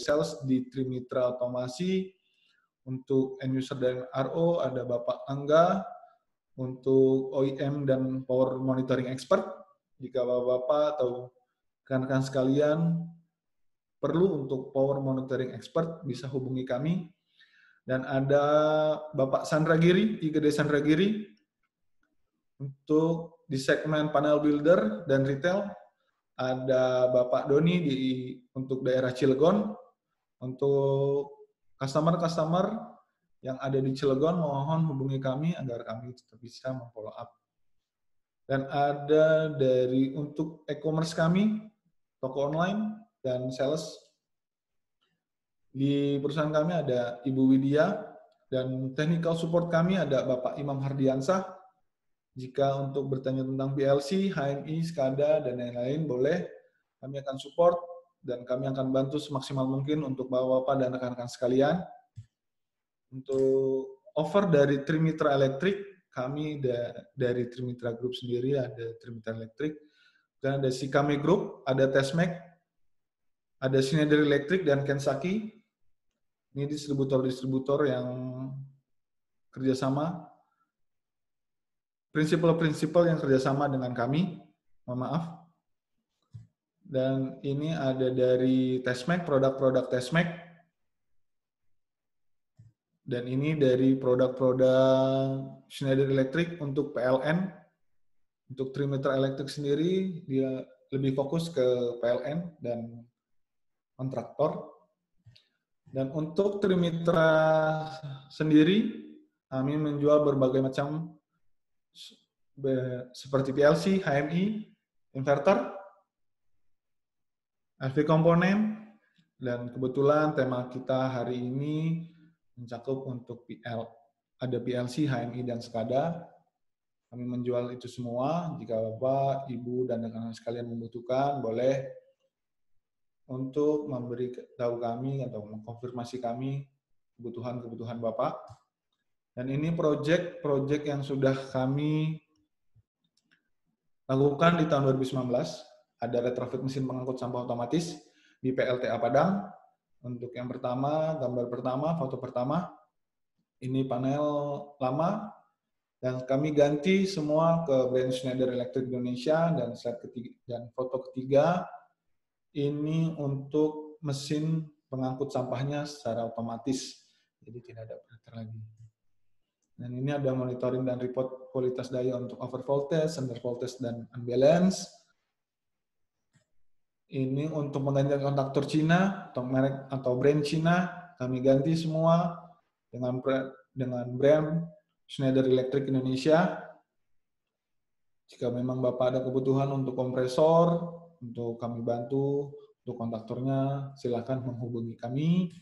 sales di Trimitra Otomasi. Untuk end user dan RO ada Bapak Angga. Untuk OEM dan Power Monitoring Expert, jika Bapak-Bapak atau rekan-rekan sekalian perlu untuk Power Monitoring Expert, bisa hubungi kami. Dan ada Bapak Sandra Giri, IGD Sandra Giri, untuk di segmen panel builder dan retail ada Bapak Doni di untuk daerah Cilegon untuk customer-customer yang ada di Cilegon, mohon hubungi kami agar kami tetap bisa memfollow up. Dan ada dari untuk e-commerce kami, toko online dan sales. Di perusahaan kami ada Ibu Widya dan technical support kami ada Bapak Imam Hardiansah. Jika untuk bertanya tentang PLC, HMI, SCADA, dan lain-lain boleh. Kami akan support dan kami akan bantu semaksimal mungkin untuk bapak-bapak dan rekan-rekan sekalian. Untuk offer dari Trimitra Electric kami da dari Trimitra Group sendiri ada Trimitra Electric dan ada Sikame Group, ada Tesmec, ada Schneider Electric dan Kensaki. Ini distributor-distributor yang kerjasama. Prinsipal-prinsipal yang kerjasama dengan kami, mohon maaf, dan ini ada dari Tesmac, produk-produk Tesmac. Dan ini dari produk-produk Schneider Electric untuk PLN. Untuk trimeter elektrik sendiri, dia lebih fokus ke PLN dan kontraktor. Dan untuk trimeter sendiri, kami menjual berbagai macam seperti PLC, HMI, inverter, RV komponen dan kebetulan tema kita hari ini mencakup untuk PL ada PLC, HMI dan SKADA. Kami menjual itu semua. Jika Bapak, Ibu dan rekan-rekan sekalian membutuhkan, boleh untuk memberi tahu kami atau mengkonfirmasi kami kebutuhan-kebutuhan Bapak. Dan ini proyek-proyek yang sudah kami lakukan di tahun 2019 ada retrofit mesin pengangkut sampah otomatis di PLTA Padang. Untuk yang pertama, gambar pertama, foto pertama, ini panel lama dan kami ganti semua ke brand Schneider Electric Indonesia dan slide ketiga, dan foto ketiga ini untuk mesin pengangkut sampahnya secara otomatis. Jadi tidak ada operator lagi. Dan ini ada monitoring dan report kualitas daya untuk over voltage, under voltage, dan unbalance ini untuk mengganti kontraktor Cina atau merek atau brand Cina kami ganti semua dengan dengan brand Schneider Electric Indonesia. Jika memang Bapak ada kebutuhan untuk kompresor, untuk kami bantu, untuk kontaktornya silahkan menghubungi kami.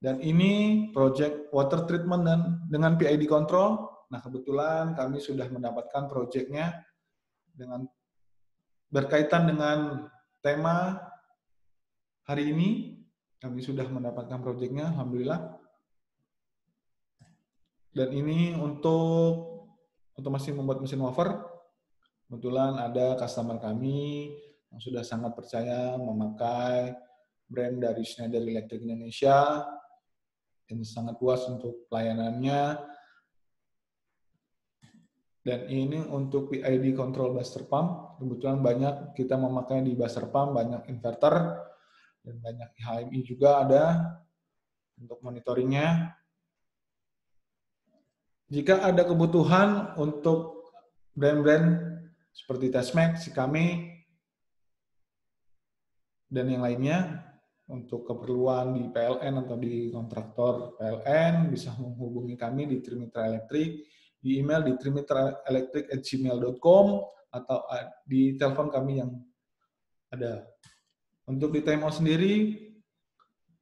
Dan ini project water treatment dan dengan PID control. Nah kebetulan kami sudah mendapatkan projectnya dengan berkaitan dengan tema hari ini. Kami sudah mendapatkan proyeknya, Alhamdulillah. Dan ini untuk otomasi membuat mesin wafer. Kebetulan ada customer kami yang sudah sangat percaya memakai brand dari Schneider Electric Indonesia dan sangat puas untuk pelayanannya dan ini untuk PID control buster pump, kebetulan banyak kita memakai di buster pump, banyak inverter, dan banyak HMI juga ada untuk monitoringnya. Jika ada kebutuhan untuk brand-brand seperti Tesmac, Sikami, dan yang lainnya, untuk keperluan di PLN atau di kontraktor PLN bisa menghubungi kami di Trimitra Elektrik di email di trimitraelectric@gmail.com atau ah, di telepon kami yang ada. Untuk di TMO sendiri,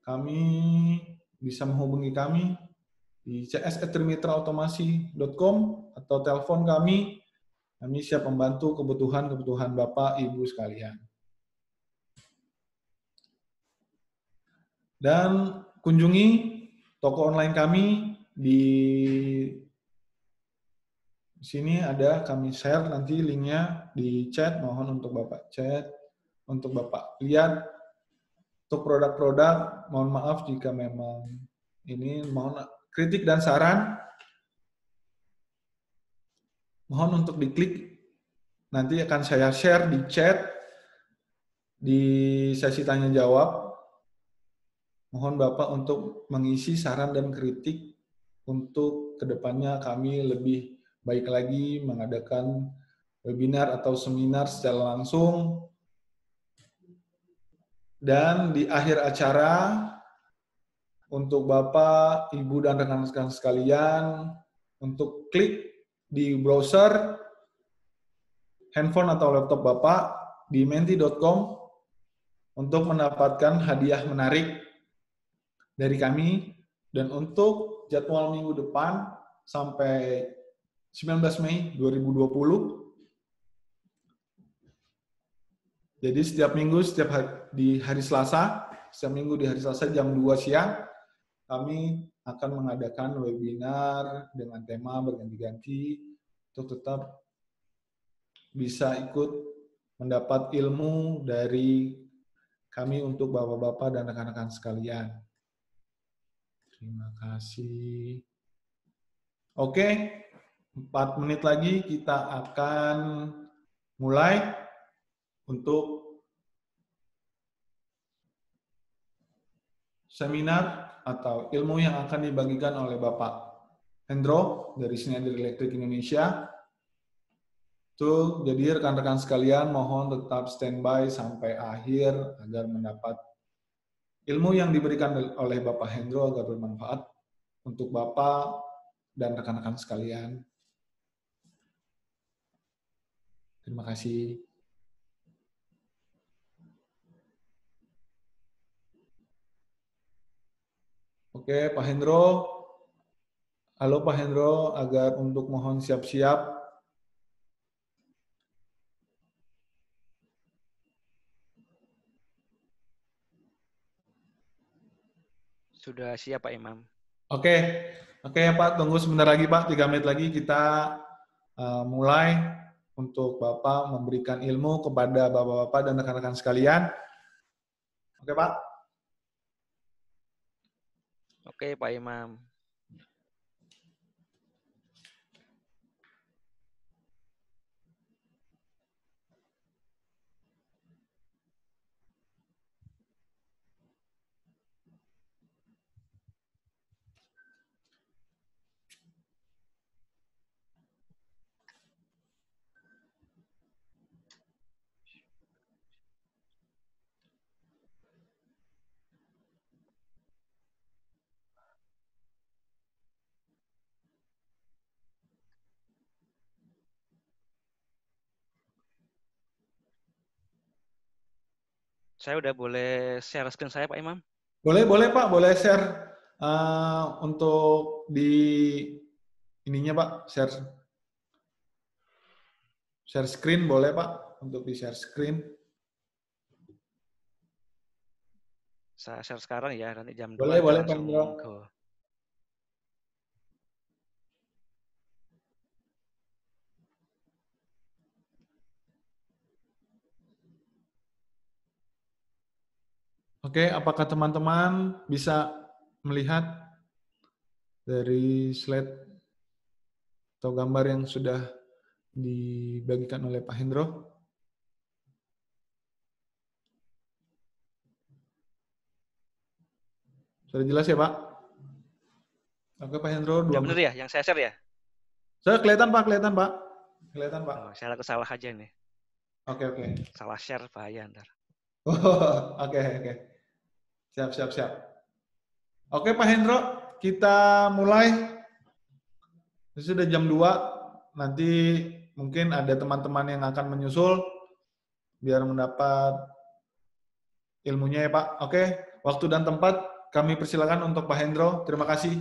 kami bisa menghubungi kami di cs@trimitraautomasi.com atau telepon kami. Kami siap membantu kebutuhan-kebutuhan Bapak Ibu sekalian. Dan kunjungi toko online kami di di sini ada kami share nanti linknya di chat, mohon untuk Bapak chat, untuk Bapak lihat. Untuk produk-produk, mohon maaf jika memang ini mohon kritik dan saran, mohon untuk diklik. Nanti akan saya share di chat, di sesi tanya jawab. Mohon Bapak untuk mengisi saran dan kritik untuk kedepannya kami lebih baik lagi mengadakan webinar atau seminar secara langsung. Dan di akhir acara, untuk Bapak, Ibu, dan rekan-rekan sekalian, untuk klik di browser handphone atau laptop Bapak di menti.com untuk mendapatkan hadiah menarik dari kami. Dan untuk jadwal minggu depan sampai 19 Mei 2020. Jadi setiap minggu setiap hari, di hari Selasa, setiap minggu di hari Selasa jam 2 siang kami akan mengadakan webinar dengan tema berganti-ganti untuk tetap bisa ikut mendapat ilmu dari kami untuk bapak-bapak dan rekan-rekan sekalian. Terima kasih. Oke, 4 menit lagi kita akan mulai untuk seminar atau ilmu yang akan dibagikan oleh Bapak Hendro dari Schneider Electric Indonesia. Tuh, jadi rekan-rekan sekalian mohon tetap standby sampai akhir agar mendapat ilmu yang diberikan oleh Bapak Hendro agar bermanfaat untuk Bapak dan rekan-rekan sekalian. Terima kasih. Oke, Pak Hendro. Halo Pak Hendro, agar untuk mohon siap-siap Sudah siap Pak Imam. Oke, oke okay, Pak. Tunggu sebentar lagi Pak. Tiga menit lagi kita uh, mulai untuk Bapak memberikan ilmu kepada Bapak-Bapak dan rekan-rekan sekalian. Oke Pak? Oke Pak Imam. Saya udah boleh share screen saya Pak Imam? Boleh, boleh Pak, boleh share uh, untuk di ininya Pak, share share screen boleh Pak untuk di share screen. saya share sekarang ya nanti jam boleh 2 boleh Pak Oke, apakah teman-teman bisa melihat dari slide atau gambar yang sudah dibagikan oleh Pak Hendro? Sudah jelas ya, Pak? Oke, Pak Hendro. ya benar ya, yang saya share ya? Saya kelihatan, Pak. Kelihatan, Pak. Kelihatan, Pak. Oh, saya laku salah aja nih. Oke, okay, oke. Okay. Salah share bahaya ntar. oke, oke. Okay, okay. Siap, siap, siap. Oke Pak Hendro, kita mulai. Ini sudah jam 2, nanti mungkin ada teman-teman yang akan menyusul biar mendapat ilmunya ya Pak. Oke, waktu dan tempat kami persilakan untuk Pak Hendro. Terima kasih.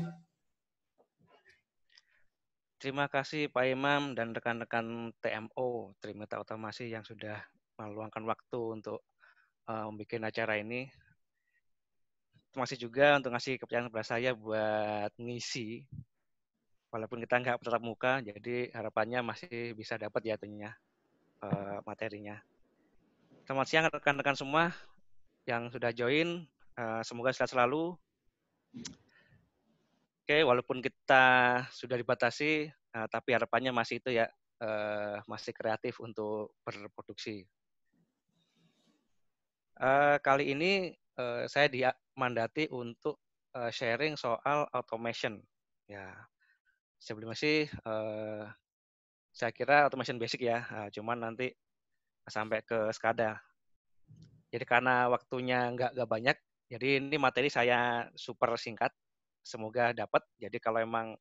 Terima kasih Pak Imam dan rekan-rekan TMO, Trimeta Otomasi yang sudah meluangkan waktu untuk eh, membuat acara ini masih juga untuk ngasih kepercayaan kepada saya buat ngisi walaupun kita nggak tetap muka jadi harapannya masih bisa dapat ya tentunya eh, materinya selamat siang rekan-rekan semua yang sudah join eh, semoga sehat selalu oke walaupun kita sudah dibatasi eh, tapi harapannya masih itu ya masih kreatif untuk berproduksi kali ini saya di mandati untuk eh, sharing soal automation. Ya, sebelumnya sih eh, saya kira automation basic ya, ah, cuman nanti sampai ke skada. Jadi karena waktunya nggak nggak banyak, jadi ini materi saya super singkat. Semoga dapat. Jadi kalau emang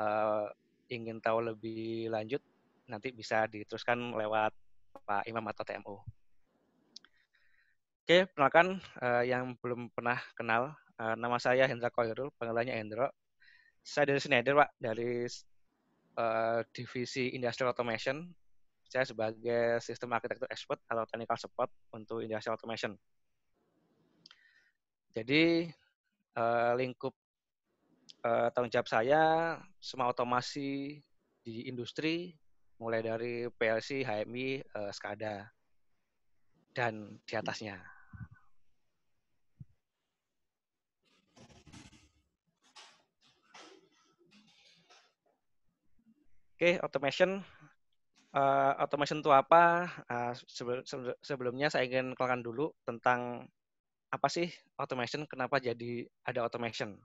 uh, ingin tahu lebih lanjut, nanti bisa diteruskan lewat Pak Imam atau TMO. Oke, perkenalkan uh, yang belum pernah kenal, uh, nama saya Hendra Koirul, panggilannya Hendro. Saya dari Schneider, Pak, dari uh, divisi Industrial Automation. Saya sebagai Sistem Arsitektur Expert atau Technical Support untuk Industrial Automation. Jadi, uh, lingkup uh, tanggung jawab saya semua otomasi di industri, mulai dari PLC, HMI, uh, SCADA, dan di atasnya. okay, automation uh, automation itu apa? Uh, sebelumnya saya ingin kelakan dulu tentang apa sih automation, kenapa jadi ada automation.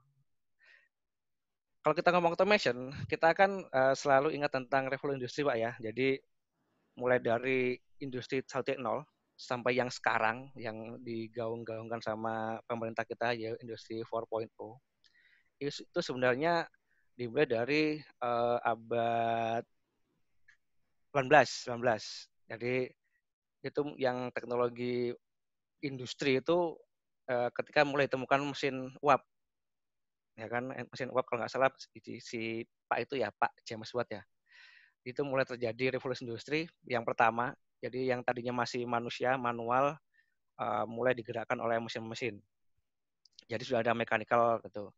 Kalau kita ngomong automation, kita akan uh, eh, selalu ingat tentang revolusi industri, Pak ya. Jadi mulai dari industri 1.0 sampai yang sekarang yang digaung-gaungkan sama pemerintah kita ya industri 4.0 itu sebenarnya dimulai dari uh, abad 18, 19. Jadi itu yang teknologi industri itu uh, ketika mulai ditemukan mesin uap. Ya kan eh, mesin uap kalau nggak salah si, si Pak itu ya Pak James Watt ya. Itu mulai terjadi revolusi industri yang pertama. Jadi yang tadinya masih manusia manual uh, mulai digerakkan oleh mesin-mesin. Jadi sudah ada mekanikal gitu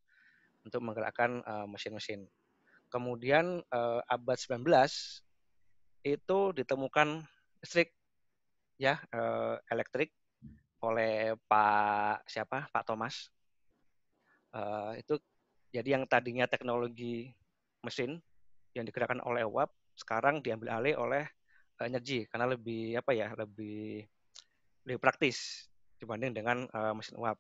untuk menggerakkan eh, mesin-mesin. Kemudian eh, abad 19 itu ditemukan listrik ya eh, elektrik oleh Pak siapa Pak Thomas. itu jadi yang tadinya teknologi mesin yang digerakkan oleh uap sekarang diambil alih oleh energi karena lebih apa ya lebih lebih praktis dibanding dengan mesin uap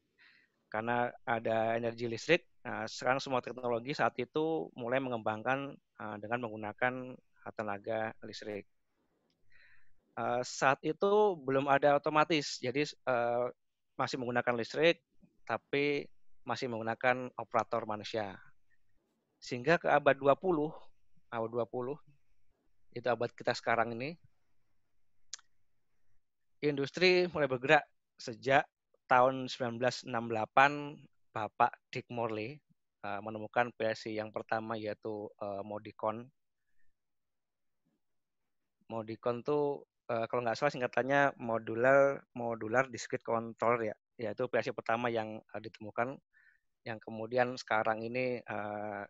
karena ada energi listrik Nah, sekarang semua teknologi saat itu mulai mengembangkan eh, dengan menggunakan eh, tenaga listrik. Eh, saat itu belum ada otomatis, jadi masih menggunakan listrik, tapi masih menggunakan operator manusia. Sehingga ke abad 20, abad 20, itu abad kita sekarang ini, industri mulai bergerak sejak tahun 1968 Bapak Dick Morley eh, menemukan PLC yang pertama yaitu eh, Modicon. Modicon tuh eh, kalau nggak salah singkatannya modular modular discrete controller ya, yaitu PLC pertama yang ditemukan yang kemudian sekarang ini uh,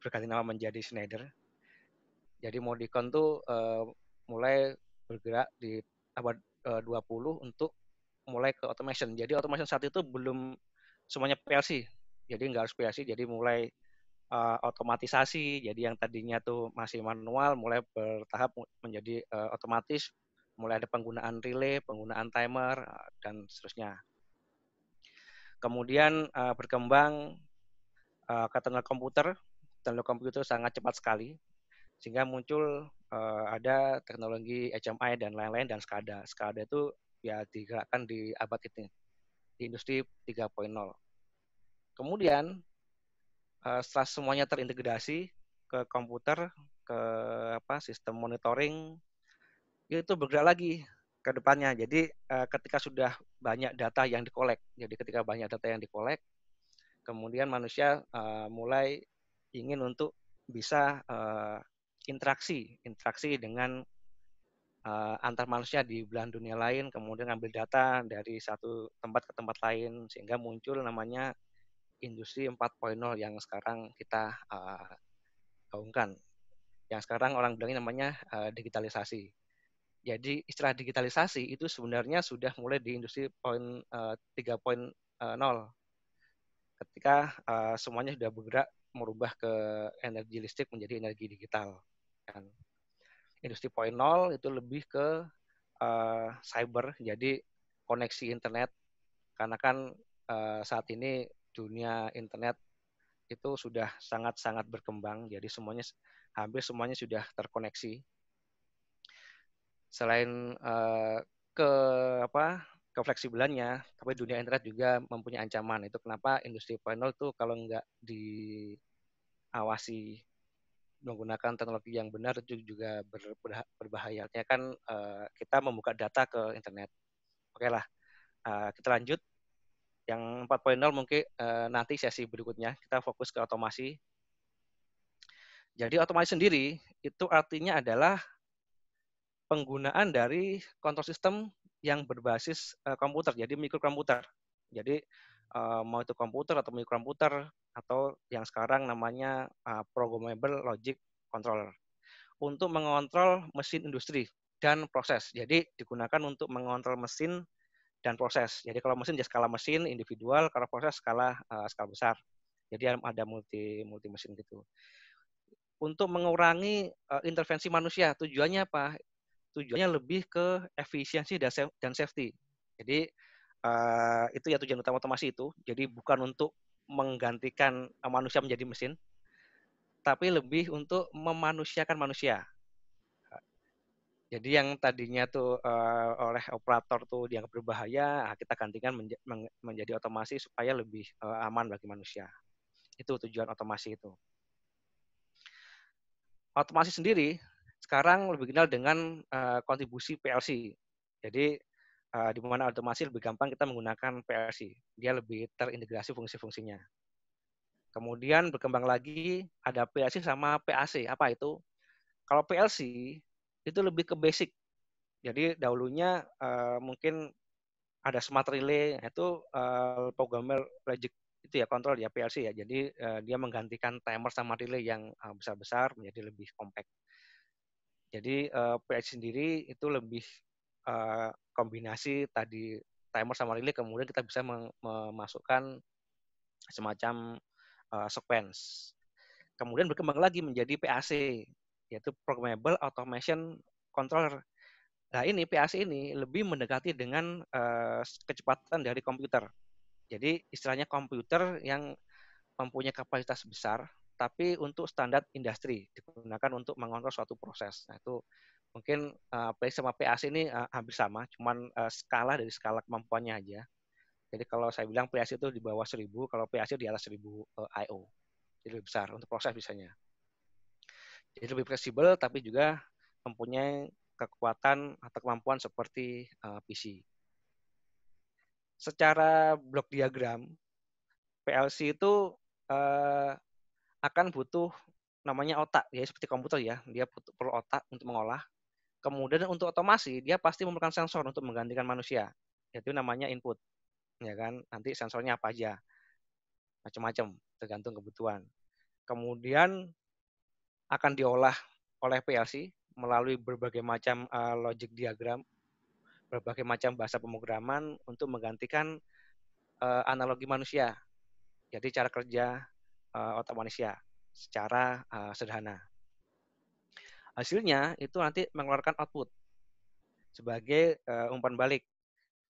berganti nama menjadi Schneider. Jadi Modicon tuh mulai bergerak di abad uh, 20 untuk mulai ke automation. Jadi automation saat itu belum semuanya PLC. Jadi nggak harus PLC, jadi mulai uh, otomatisasi. Jadi yang tadinya tuh masih manual, mulai bertahap menjadi uh, otomatis. Mulai ada penggunaan relay, penggunaan timer, eh, dan seterusnya. Kemudian uh, berkembang uh, ke tunnel komputer. Tunnel komputer sangat cepat sekali, sehingga muncul uh, ada teknologi HMI dan lain-lain dan SCADA. SCADA itu ya digerakkan di abad ini di industri 3.0. Kemudian eh, setelah semuanya terintegrasi ke komputer, ke apa sistem monitoring, itu bergerak lagi ke depannya. Jadi eh, ketika sudah banyak data yang dikolek, jadi ketika banyak data yang dikolek, kemudian manusia eh, mulai ingin untuk bisa interaksi, interaksi dengan uh, antar manusia di belahan dunia lain, kemudian ngambil data dari satu tempat ke tempat lain, sehingga muncul namanya industri 4.0 yang sekarang kita uh, gaungkan. Yang sekarang orang bilangnya namanya uh, digitalisasi. Jadi istilah digitalisasi itu sebenarnya sudah mulai di industri poin uh, 3.0 ketika uh, semuanya sudah bergerak merubah ke energi listrik menjadi energi digital kan industri Point 0 itu lebih ke uh, cyber, jadi koneksi internet. Karena kan uh, saat ini dunia internet itu sudah sangat-sangat berkembang, jadi semuanya hampir semuanya sudah terkoneksi. Selain uh, ke apa kefleksibelannya, tapi dunia internet juga mempunyai ancaman. Itu kenapa industri Point 0 itu kalau nggak diawasi menggunakan teknologi yang benar itu juga ber, ber, berbahaya. Artinya kan uh, kita membuka data ke internet. Oke lah, uh, kita lanjut. Yang 4.0 mungkin uh, nanti sesi berikutnya kita fokus ke otomasi. Jadi otomasi sendiri itu artinya adalah penggunaan dari kontrol sistem yang berbasis uh, komputer, jadi mikrokomputer. Jadi uh, mau itu komputer atau mikrokomputer, atau yang sekarang namanya uh, programmable logic controller untuk mengontrol mesin industri dan proses. Jadi digunakan untuk mengontrol mesin dan proses. Jadi kalau mesin ya skala mesin individual, kalau proses skala uh, skala besar. Jadi ada multi multi mesin gitu. Untuk mengurangi uh, intervensi manusia, tujuannya apa? Tujuannya lebih ke efisiensi dan safety. Jadi uh, itu ya tujuan utama otomasi itu. Jadi bukan untuk menggantikan eh, manusia menjadi mesin, tapi lebih untuk memanusiakan manusia. Jadi yang tadinya tuh uh, oleh operator tuh dianggap berbahaya, ah, kita gantikan menja menjadi otomasi supaya lebih uh, aman bagi manusia. Itu tujuan otomasi itu. Otomasi sendiri sekarang lebih kenal dengan uh, kontribusi PLC. Jadi uh, di mana otomasi lebih gampang kita menggunakan PLC. Dia lebih terintegrasi fungsi-fungsinya. Kemudian berkembang lagi ada PLC sama PAC. Apa itu? Kalau PLC itu lebih ke basic. Jadi dahulunya eh, mungkin ada smart relay itu uh, programmer logic itu ya kontrol ya PLC ya. Jadi dia menggantikan timer sama relay yang besar-besar menjadi lebih compact. Jadi PLC sendiri itu lebih Eh, kombinasi tadi timer sama relay kemudian kita bisa memasukkan semacam uh, sequence. Kemudian berkembang lagi menjadi PAC yaitu programmable automation controller. Nah, ini PAC ini lebih mendekati dengan eh, kecepatan dari komputer. Jadi istilahnya komputer yang mempunyai kapasitas besar tapi untuk standar industri digunakan untuk mengontrol suatu proses. Nah, itu mungkin uh, play sama PAC ini uh, hampir sama, cuman uh, skala dari skala kemampuannya aja. Jadi kalau saya bilang PAC itu di bawah 1000, kalau PAC di atas 1000 uh, IO. Jadi lebih besar untuk proses bisanya. Jadi lebih fleksibel tapi juga mempunyai kekuatan atau kemampuan seperti uh, PC. Secara blok diagram, PLC itu uh, akan butuh namanya otak, ya seperti komputer ya, dia perlu otak untuk mengolah. Kemudian untuk otomasi dia pasti memerlukan sensor untuk menggantikan manusia. Yaitu namanya input. Ya kan? Nanti sensornya apa aja. Macam-macam, tergantung kebutuhan. Kemudian akan diolah oleh PLC melalui berbagai macam uh, logic diagram, berbagai macam bahasa pemrograman untuk menggantikan uh, analogi manusia. Jadi cara kerja uh, otak manusia secara uh, sederhana hasilnya itu nanti mengeluarkan output sebagai uh, umpan balik.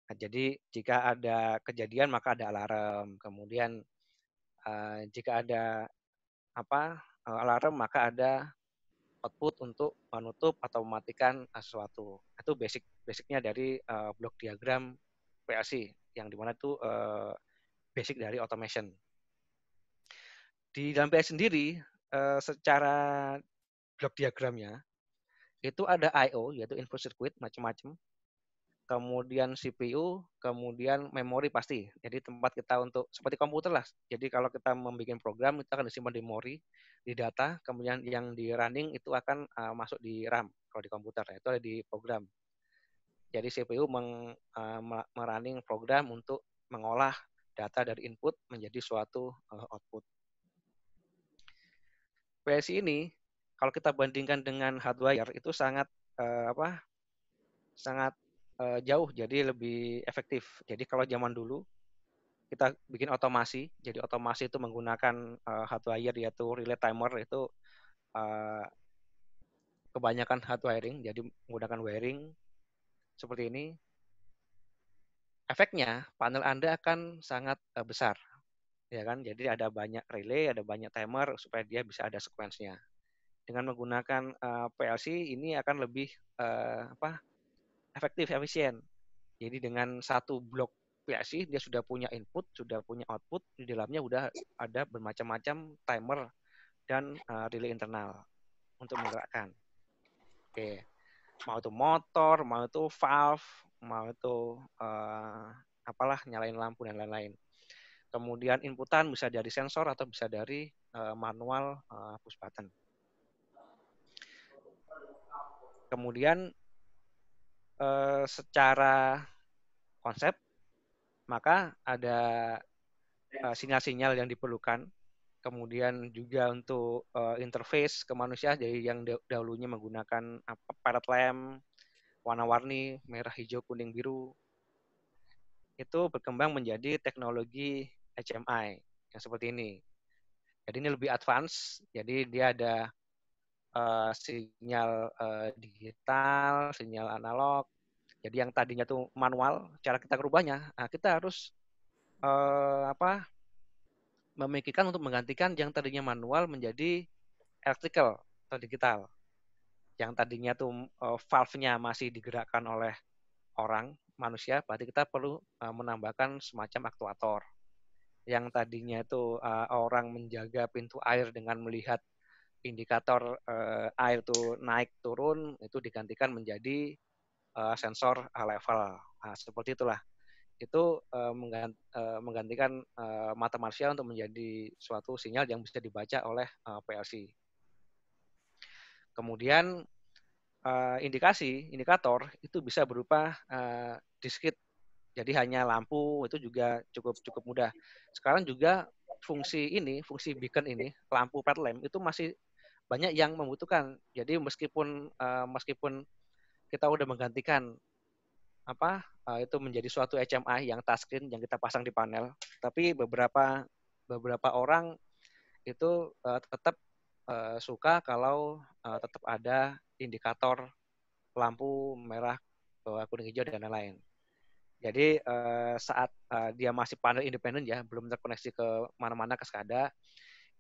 Nah, jadi jika ada kejadian maka ada alarm. Kemudian uh, jika ada apa eh, alarm maka ada output untuk menutup atau mematikan sesuatu. Itu basic basicnya dari uh, blok diagram PLC yang dimana itu uh, basic dari automation. Di dalam PLC sendiri uh, secara blok diagramnya, itu ada I/O yaitu input circuit macam-macam, kemudian CPU, kemudian memori pasti. Jadi tempat kita untuk seperti komputer lah. Jadi kalau kita membuat program kita akan disimpan di memori, di data, kemudian yang di running itu akan uh, masuk di RAM kalau di komputer. Itu ada di program. Jadi CPU meng, uh, merunning program untuk mengolah data dari input menjadi suatu uh, output. PSI ini kalau kita bandingkan dengan hardware itu sangat uh, apa sangat uh, jauh jadi lebih efektif. Jadi kalau zaman dulu kita bikin otomasi, jadi otomasi itu menggunakan uh, eh, hardware yaitu relay timer itu uh, kebanyakan hard jadi menggunakan wiring seperti ini. Efeknya panel Anda akan sangat uh, besar. Ya kan? Jadi ada banyak relay, ada banyak timer supaya dia bisa ada sequence-nya dengan menggunakan uh, eh, PLC ini akan lebih uh, apa efektif efisien. Jadi dengan satu blok PLC dia sudah punya input, sudah punya output di dalamnya sudah ada bermacam-macam timer dan uh, relay internal untuk menggerakkan. Oke, mau itu motor, mau itu valve, mau itu uh, apalah nyalain lampu dan lain-lain. Kemudian inputan bisa dari sensor atau bisa dari uh, manual uh, push button. kemudian eh, secara konsep maka ada ya. eh, sinyal-sinyal eh, yang diperlukan kemudian juga untuk eh, interface ke manusia jadi yang dahulunya menggunakan apa parat lem warna-warni merah hijau kuning biru itu berkembang menjadi teknologi HMI yang seperti ini. Jadi ini lebih advance, jadi dia ada uh, sinyal uh, digital, sinyal analog. Jadi yang tadinya tuh manual, cara kita merubahnya, nah kita harus uh, apa memikirkan untuk menggantikan yang tadinya manual menjadi elektrikal atau digital. Yang tadinya tuh uh, valve-nya masih digerakkan oleh orang manusia, berarti kita perlu uh, menambahkan semacam aktuator. Yang tadinya itu uh, orang menjaga pintu air dengan melihat indikator uh, air itu naik turun itu digantikan menjadi uh, sensor uh, level. Nah, seperti itulah. Itu uh, menggantikan uh, mata marsial untuk menjadi suatu sinyal yang bisa dibaca oleh uh, PLC. Kemudian uh, indikasi, indikator itu bisa berupa uh, diskit Jadi hanya lampu itu juga cukup cukup mudah. Sekarang juga fungsi ini, fungsi beacon ini, lampu pet lamp e itu masih banyak yang membutuhkan. Jadi meskipun uh, meskipun kita udah menggantikan apa uh, itu menjadi suatu HMI yang touchscreen yang kita pasang di panel, tapi beberapa beberapa orang itu uh, eh, tetap uh, suka kalau uh, tetap ada indikator lampu merah, kuning, hijau dan lain-lain. Jadi uh, saat uh, dia masih panel independen ya, belum terkoneksi ke mana-mana ke skada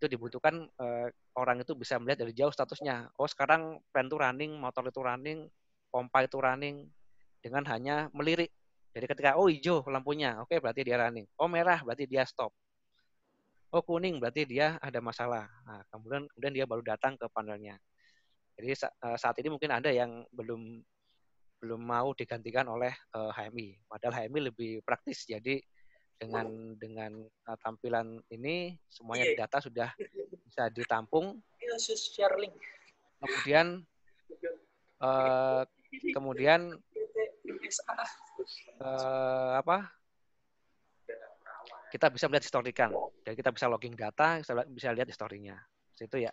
itu dibutuhkan uh, orang itu bisa melihat dari jauh statusnya. Oh sekarang plan itu running, motor itu running, pompa itu running dengan hanya melirik. Jadi ketika oh hijau lampunya, oke okay, berarti dia running. Oh merah berarti dia stop. Oh kuning berarti dia ada masalah. Nah, kemudian kemudian dia baru datang ke panelnya. Jadi eh, saat ini mungkin ada yang belum belum mau digantikan oleh HMI. Eh, Padahal HMI lebih praktis. Jadi dengan dengan uh, tampilan ini semuanya iya. data sudah bisa ditampung. Iya, kemudian uh, kemudian uh, apa? Kita bisa melihat historikan. Jadi kita bisa logging data, kita bisa lihat historinya. Itu ya.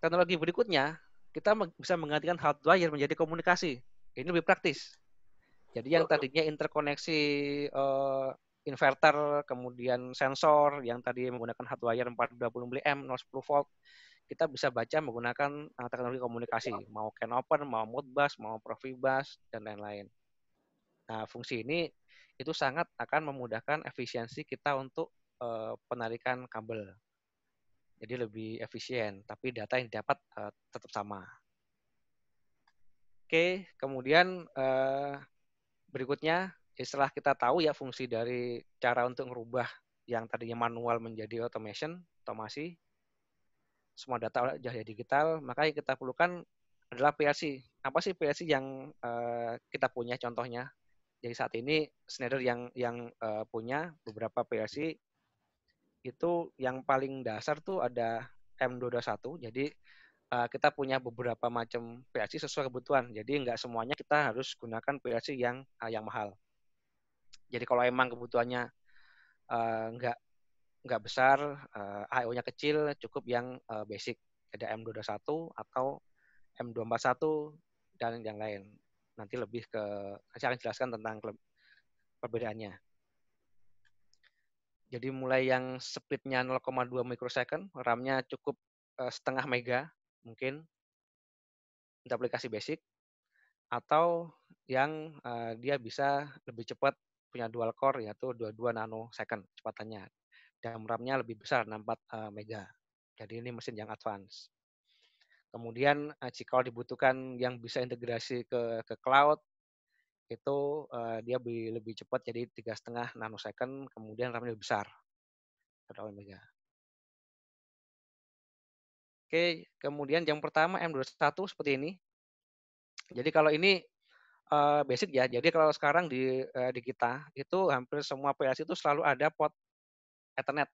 Teknologi berikutnya kita bisa menggantikan hardware menjadi komunikasi. Ini lebih praktis jadi yang tadinya interkoneksi uh, inverter, kemudian sensor yang tadi menggunakan hardware 420 m 010 volt, kita bisa baca menggunakan eh, teknologi komunikasi, iya. mau CAN open, mau Modbus, mau Profibus dan lain-lain. Nah, fungsi ini itu sangat akan memudahkan efisiensi kita untuk uh, penarikan kabel. Jadi lebih efisien, tapi data yang dapat uh, tetap sama. Oke, kemudian uh, berikutnya setelah kita tahu ya fungsi dari cara untuk merubah yang tadinya manual menjadi automation, otomasi, semua data jadi digital, maka yang kita perlukan adalah PLC. Apa sih PLC yang uh, kita punya contohnya? Jadi saat ini Schneider yang yang uh, punya beberapa PLC itu yang paling dasar tuh ada M221. Jadi Eh, kita punya beberapa macam PLC sesuai kebutuhan. Jadi nggak semuanya kita harus gunakan PLC yang eh, yang mahal. Jadi kalau emang kebutuhannya eh, nggak nggak besar, uh, IO-nya e kecil, cukup yang basic. Ada M221 atau M241 dan yang lain. Nanti lebih ke saya akan jelaskan tentang perbedaannya. Jadi mulai yang speednya 0,2 microsecond, RAM-nya cukup setengah mega mungkin untuk aplikasi basic atau yang uh, dia bisa lebih cepat punya dual core yaitu 22 nano second cepatannya dan RAM-nya lebih besar 64 uh, mega. Jadi ini mesin yang advance. Kemudian uh, jika dibutuhkan yang bisa integrasi ke ke cloud itu uh, dia lebih, lebih cepat jadi tiga setengah second kemudian RAM-nya lebih besar. mega. Oke, kemudian yang pertama M21 seperti ini. Jadi kalau ini uh, basic ya. Jadi kalau sekarang di uh, di kita itu hampir semua PLC itu selalu ada port Ethernet.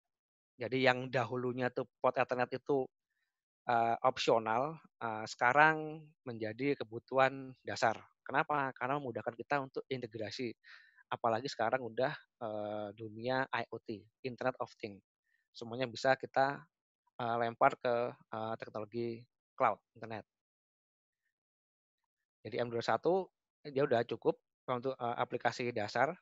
Jadi yang dahulunya tuh port Ethernet itu uh, opsional, uh, sekarang menjadi kebutuhan dasar. Kenapa? Karena memudahkan kita untuk integrasi. Apalagi sekarang udah uh, dunia IoT, Internet of Things. Semuanya bisa kita uh, lempar ke uh, teknologi cloud internet. Jadi M21 dia udah cukup untuk uh, aplikasi dasar.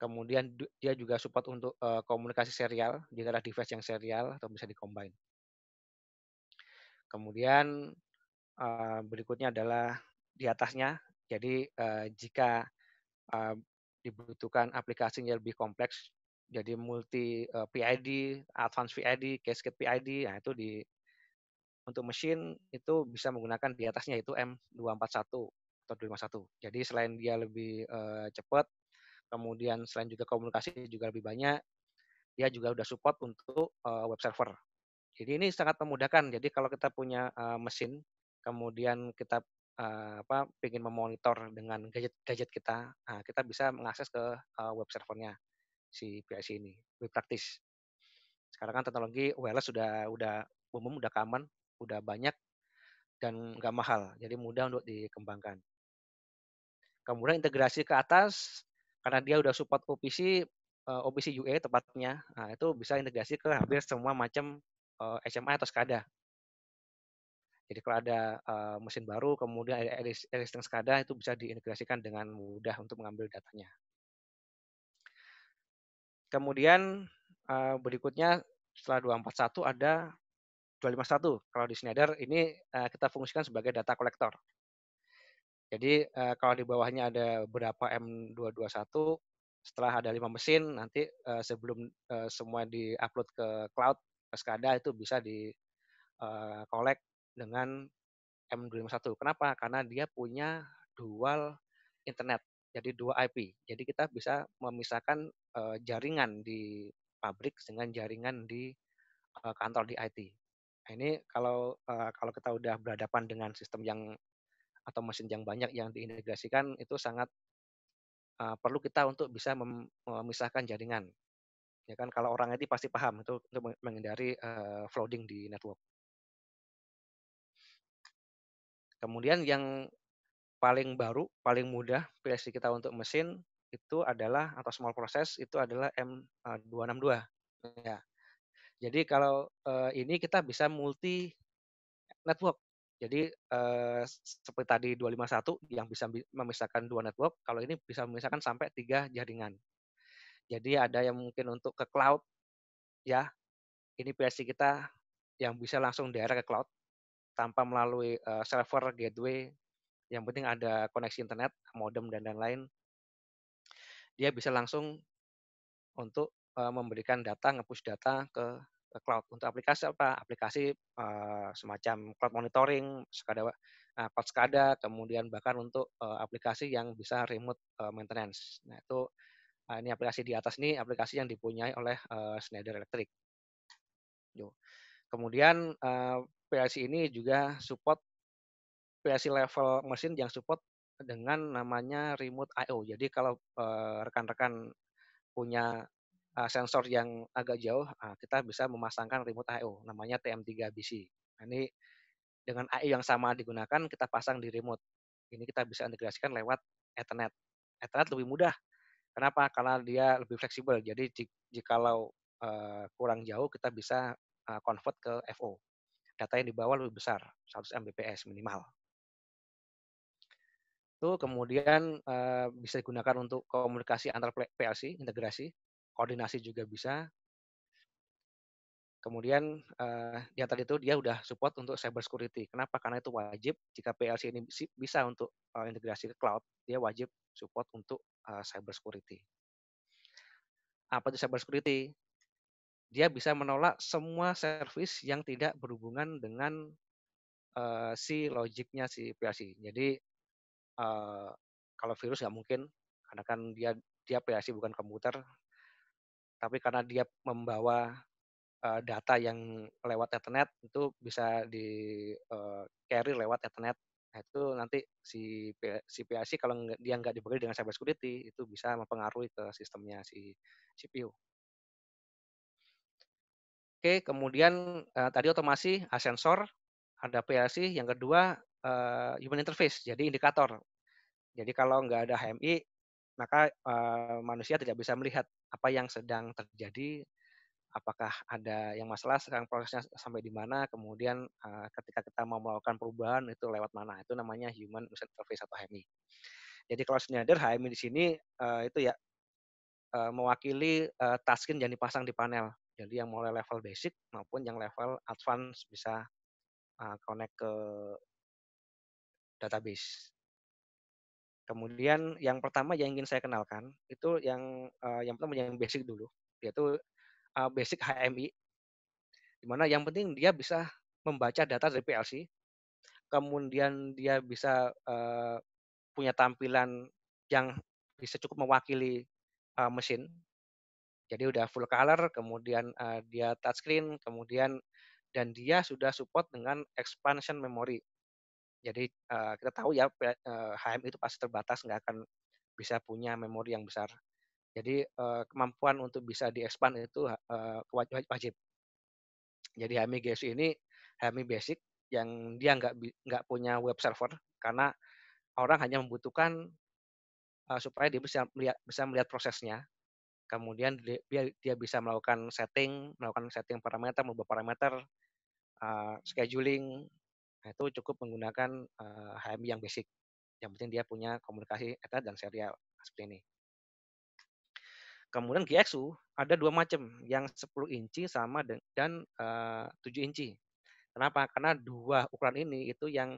Kemudian dia juga support untuk uh, komunikasi serial jika ada device yang serial atau bisa dikombin. Kemudian uh, berikutnya adalah di atasnya. Jadi uh, jika uh, dibutuhkan aplikasi yang lebih kompleks jadi multi uh, eh, PID, advanced PID, cascade PID, nah itu di untuk mesin itu bisa menggunakan di atasnya itu M241 atau 251. Jadi selain dia lebih uh, cepat, kemudian selain juga komunikasi juga lebih banyak, dia juga sudah support untuk uh, web server. Jadi ini sangat memudahkan. Jadi kalau kita punya uh, mesin, kemudian kita uh, apa ingin memonitor dengan gadget gadget kita, nah, kita bisa mengakses ke uh, web servernya si PIC ini lebih praktis sekarang kan teknologi wireless sudah udah umum udah common udah banyak dan nggak mahal jadi mudah untuk dikembangkan kemudian integrasi ke atas karena dia sudah support OPC eh, OPC UA e tepatnya nah, itu bisa integrasi ke hampir semua macam eh, SMA atau SCADA jadi kalau ada eh, mesin baru, kemudian ada existing SCADA itu bisa diintegrasikan dengan mudah untuk mengambil datanya. Kemudian eh, berikutnya setelah 241 ada 251. Kalau di Schneider ini eh, kita fungsikan sebagai data kolektor. Jadi eh, kalau di bawahnya ada berapa M221, setelah ada lima mesin nanti sebelum uh, semua upload ke cloud ke SCADA itu bisa di uh, dengan M251. Kenapa? Karena dia punya dual internet jadi dua IP. Jadi kita bisa memisahkan uh, jaringan di pabrik dengan jaringan di uh, kantor di IT. Nah, ini kalau uh, kalau kita udah berhadapan dengan sistem yang atau mesin yang banyak yang diintegrasikan itu sangat uh, perlu kita untuk bisa memisahkan jaringan. Ya kan kalau orang IT pasti paham itu untuk menghindari uh, flooding di network. Kemudian yang paling baru, paling mudah PLC kita untuk mesin itu adalah atau small process itu adalah M262. Eh, ya. Jadi kalau uh, ini kita bisa multi network. Jadi uh, seperti tadi 251 yang bisa memisahkan dua network, kalau ini bisa memisahkan sampai tiga jaringan. Jadi ada yang mungkin untuk ke cloud, ya. Ini PLC kita yang bisa langsung daerah ke cloud tanpa melalui uh, server gateway yang penting ada koneksi internet, modem dan lain-lain, dia bisa langsung untuk eh, memberikan data, ngepush data ke, ke cloud. Untuk aplikasi apa? Aplikasi eh, semacam cloud monitoring, SCADA, uh, eh, cloud SCADA, kemudian bahkan untuk aplikasi yang bisa remote maintenance. Nah itu ini aplikasi di atas ini aplikasi yang dipunyai oleh Schneider Electric. Kemudian uh, PLC ini juga support versi level mesin yang support dengan namanya remote I/O. Jadi kalau rekan-rekan uh, punya uh, sensor yang agak jauh, uh, kita bisa memasangkan remote I/O, namanya TM3BC. Nah, ini dengan AI yang sama digunakan, kita pasang di remote. Ini kita bisa integrasikan lewat Ethernet. Ethernet lebih mudah. Kenapa? Karena dia lebih fleksibel. Jadi jika uh, kurang jauh, kita bisa uh, convert ke FO. Data yang dibawa lebih besar, 100 Mbps minimal itu kemudian uh, bisa digunakan untuk komunikasi antar PLC, integrasi, koordinasi juga bisa. Kemudian uh, yang tadi itu dia sudah support untuk cyber security. Kenapa? Karena itu wajib jika PLC ini bisa untuk uh, integrasi ke cloud, dia wajib support untuk uh, cyber security. Apa itu cyber security? Dia bisa menolak semua service yang tidak berhubungan dengan uh, si logiknya si PLC. Jadi Eh, kalau virus nggak mungkin karena kan dia dia PHC bukan komputer tapi karena dia membawa uh, data yang lewat Ethernet itu bisa di uh, carry lewat Ethernet nah itu nanti si si kalau dia nggak dibagi dengan cyber security itu bisa mempengaruhi ke sistemnya si CPU. Oke, kemudian uh, tadi otomasi, asensor, ada PLC. Yang kedua, uh, human interface, jadi indikator. Jadi kalau nggak ada HMI, maka uh, manusia tidak bisa melihat apa yang sedang terjadi, apakah ada yang masalah, sekarang prosesnya sampai di mana, kemudian uh, ketika kita mau melakukan perubahan itu lewat mana. Itu namanya human interface atau HMI. Jadi kalau Schneider, HMI di sini uh, itu ya uh, mewakili uh, taskin yang dipasang di panel. Jadi yang mulai level basic maupun yang level advance bisa uh, connect ke database. Kemudian yang pertama yang ingin saya kenalkan itu yang uh, yang pertama yang basic dulu yaitu uh, basic HMI. Di mana yang penting dia bisa membaca data dari PLC. Kemudian dia bisa uh, punya tampilan yang bisa cukup mewakili uh, mesin. Jadi udah full color, kemudian uh, dia touchscreen, kemudian dan dia sudah support dengan expansion memory jadi uh, kita tahu ya uh, HM itu pasti terbatas, nggak akan bisa punya memori yang besar. Jadi uh, kemampuan untuk bisa diekspand itu uh, wajib. Jadi HMI GSU ini HMI basic yang dia nggak nggak punya web server karena orang hanya membutuhkan uh, supaya dia bisa melihat bisa melihat prosesnya. Kemudian dia dia bisa melakukan setting, melakukan setting parameter, mengubah parameter, uh, scheduling, Nah, itu cukup menggunakan uh, eh, HMI yang basic. Yang penting dia punya komunikasi Ethernet dan serial seperti ini. Kemudian GXU ada dua macam, yang 10 inci sama dan eh, uh, 7 inci. Kenapa? Karena dua ukuran ini itu yang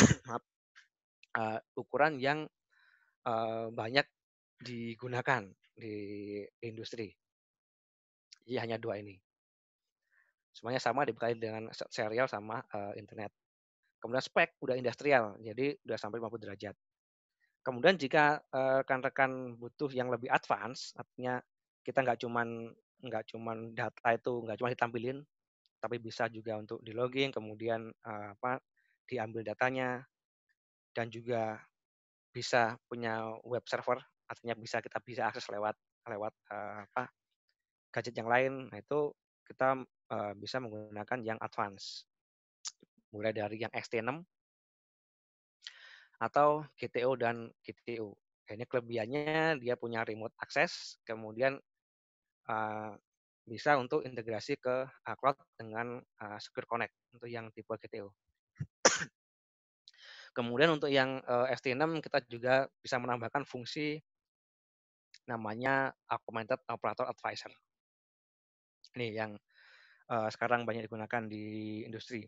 uh, ukuran yang uh, banyak digunakan di industri. Jadi hanya dua ini. Semuanya sama dibekali dengan serial sama uh, internet. Kemudian spek udah industrial, jadi udah sampai 50 derajat. Kemudian jika eh, rekan-rekan uh, butuh yang lebih advance, artinya kita nggak cuman nggak cuman data itu nggak cuma ditampilin, tapi bisa juga untuk di logging kemudian uh, apa diambil datanya, dan juga bisa punya web server artinya bisa kita bisa akses lewat lewat uh, apa gadget yang lain nah itu kita Eh, bisa menggunakan yang advance. Mulai dari yang XT6 atau GTO dan GTO. Nah, ini kelebihannya dia punya remote access, kemudian eh, bisa untuk integrasi ke uh, cloud dengan Secure Connect untuk yang tipe GTO. Kemudian untuk yang uh, ST6 kita juga bisa menambahkan fungsi namanya Augmented Operator Advisor. Ini yang Eh, sekarang banyak digunakan di industri.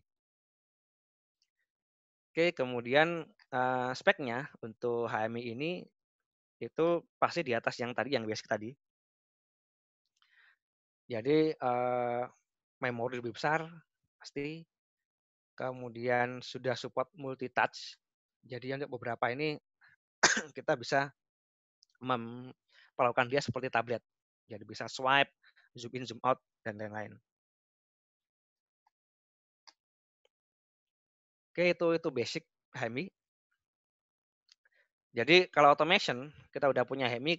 Oke, kemudian uh, speknya untuk HMI ini itu pasti di atas yang tadi yang biasa tadi. Jadi uh, memori lebih besar pasti. Kemudian sudah support multi touch. Jadi untuk beberapa ini kita bisa memperlakukan dia seperti tablet. Jadi bisa swipe, zoom in, zoom out dan lain-lain. Oke, itu itu basic HEMI. Jadi kalau automation, kita udah punya HEMI,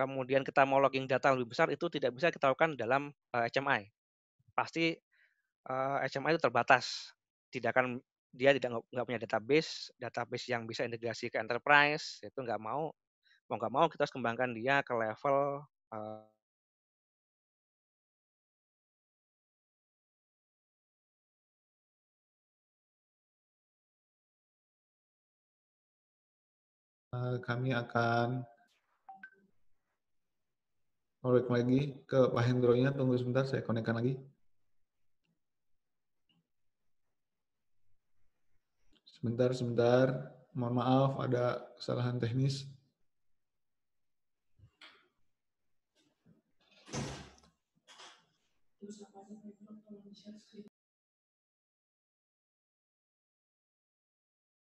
kemudian kita mau logging data lebih besar, itu tidak bisa kita lakukan dalam uh, eh, HMI. Pasti uh, eh, HMI itu terbatas. Tidak akan dia tidak nggak punya database, database yang bisa integrasi ke enterprise itu nggak mau, mau nggak mau kita harus kembangkan dia ke level uh, Eh, kami akan connect lagi ke Pak Hendro-nya. Tunggu sebentar, saya konekkan lagi. Sebentar, sebentar. Mohon maaf, ada kesalahan teknis.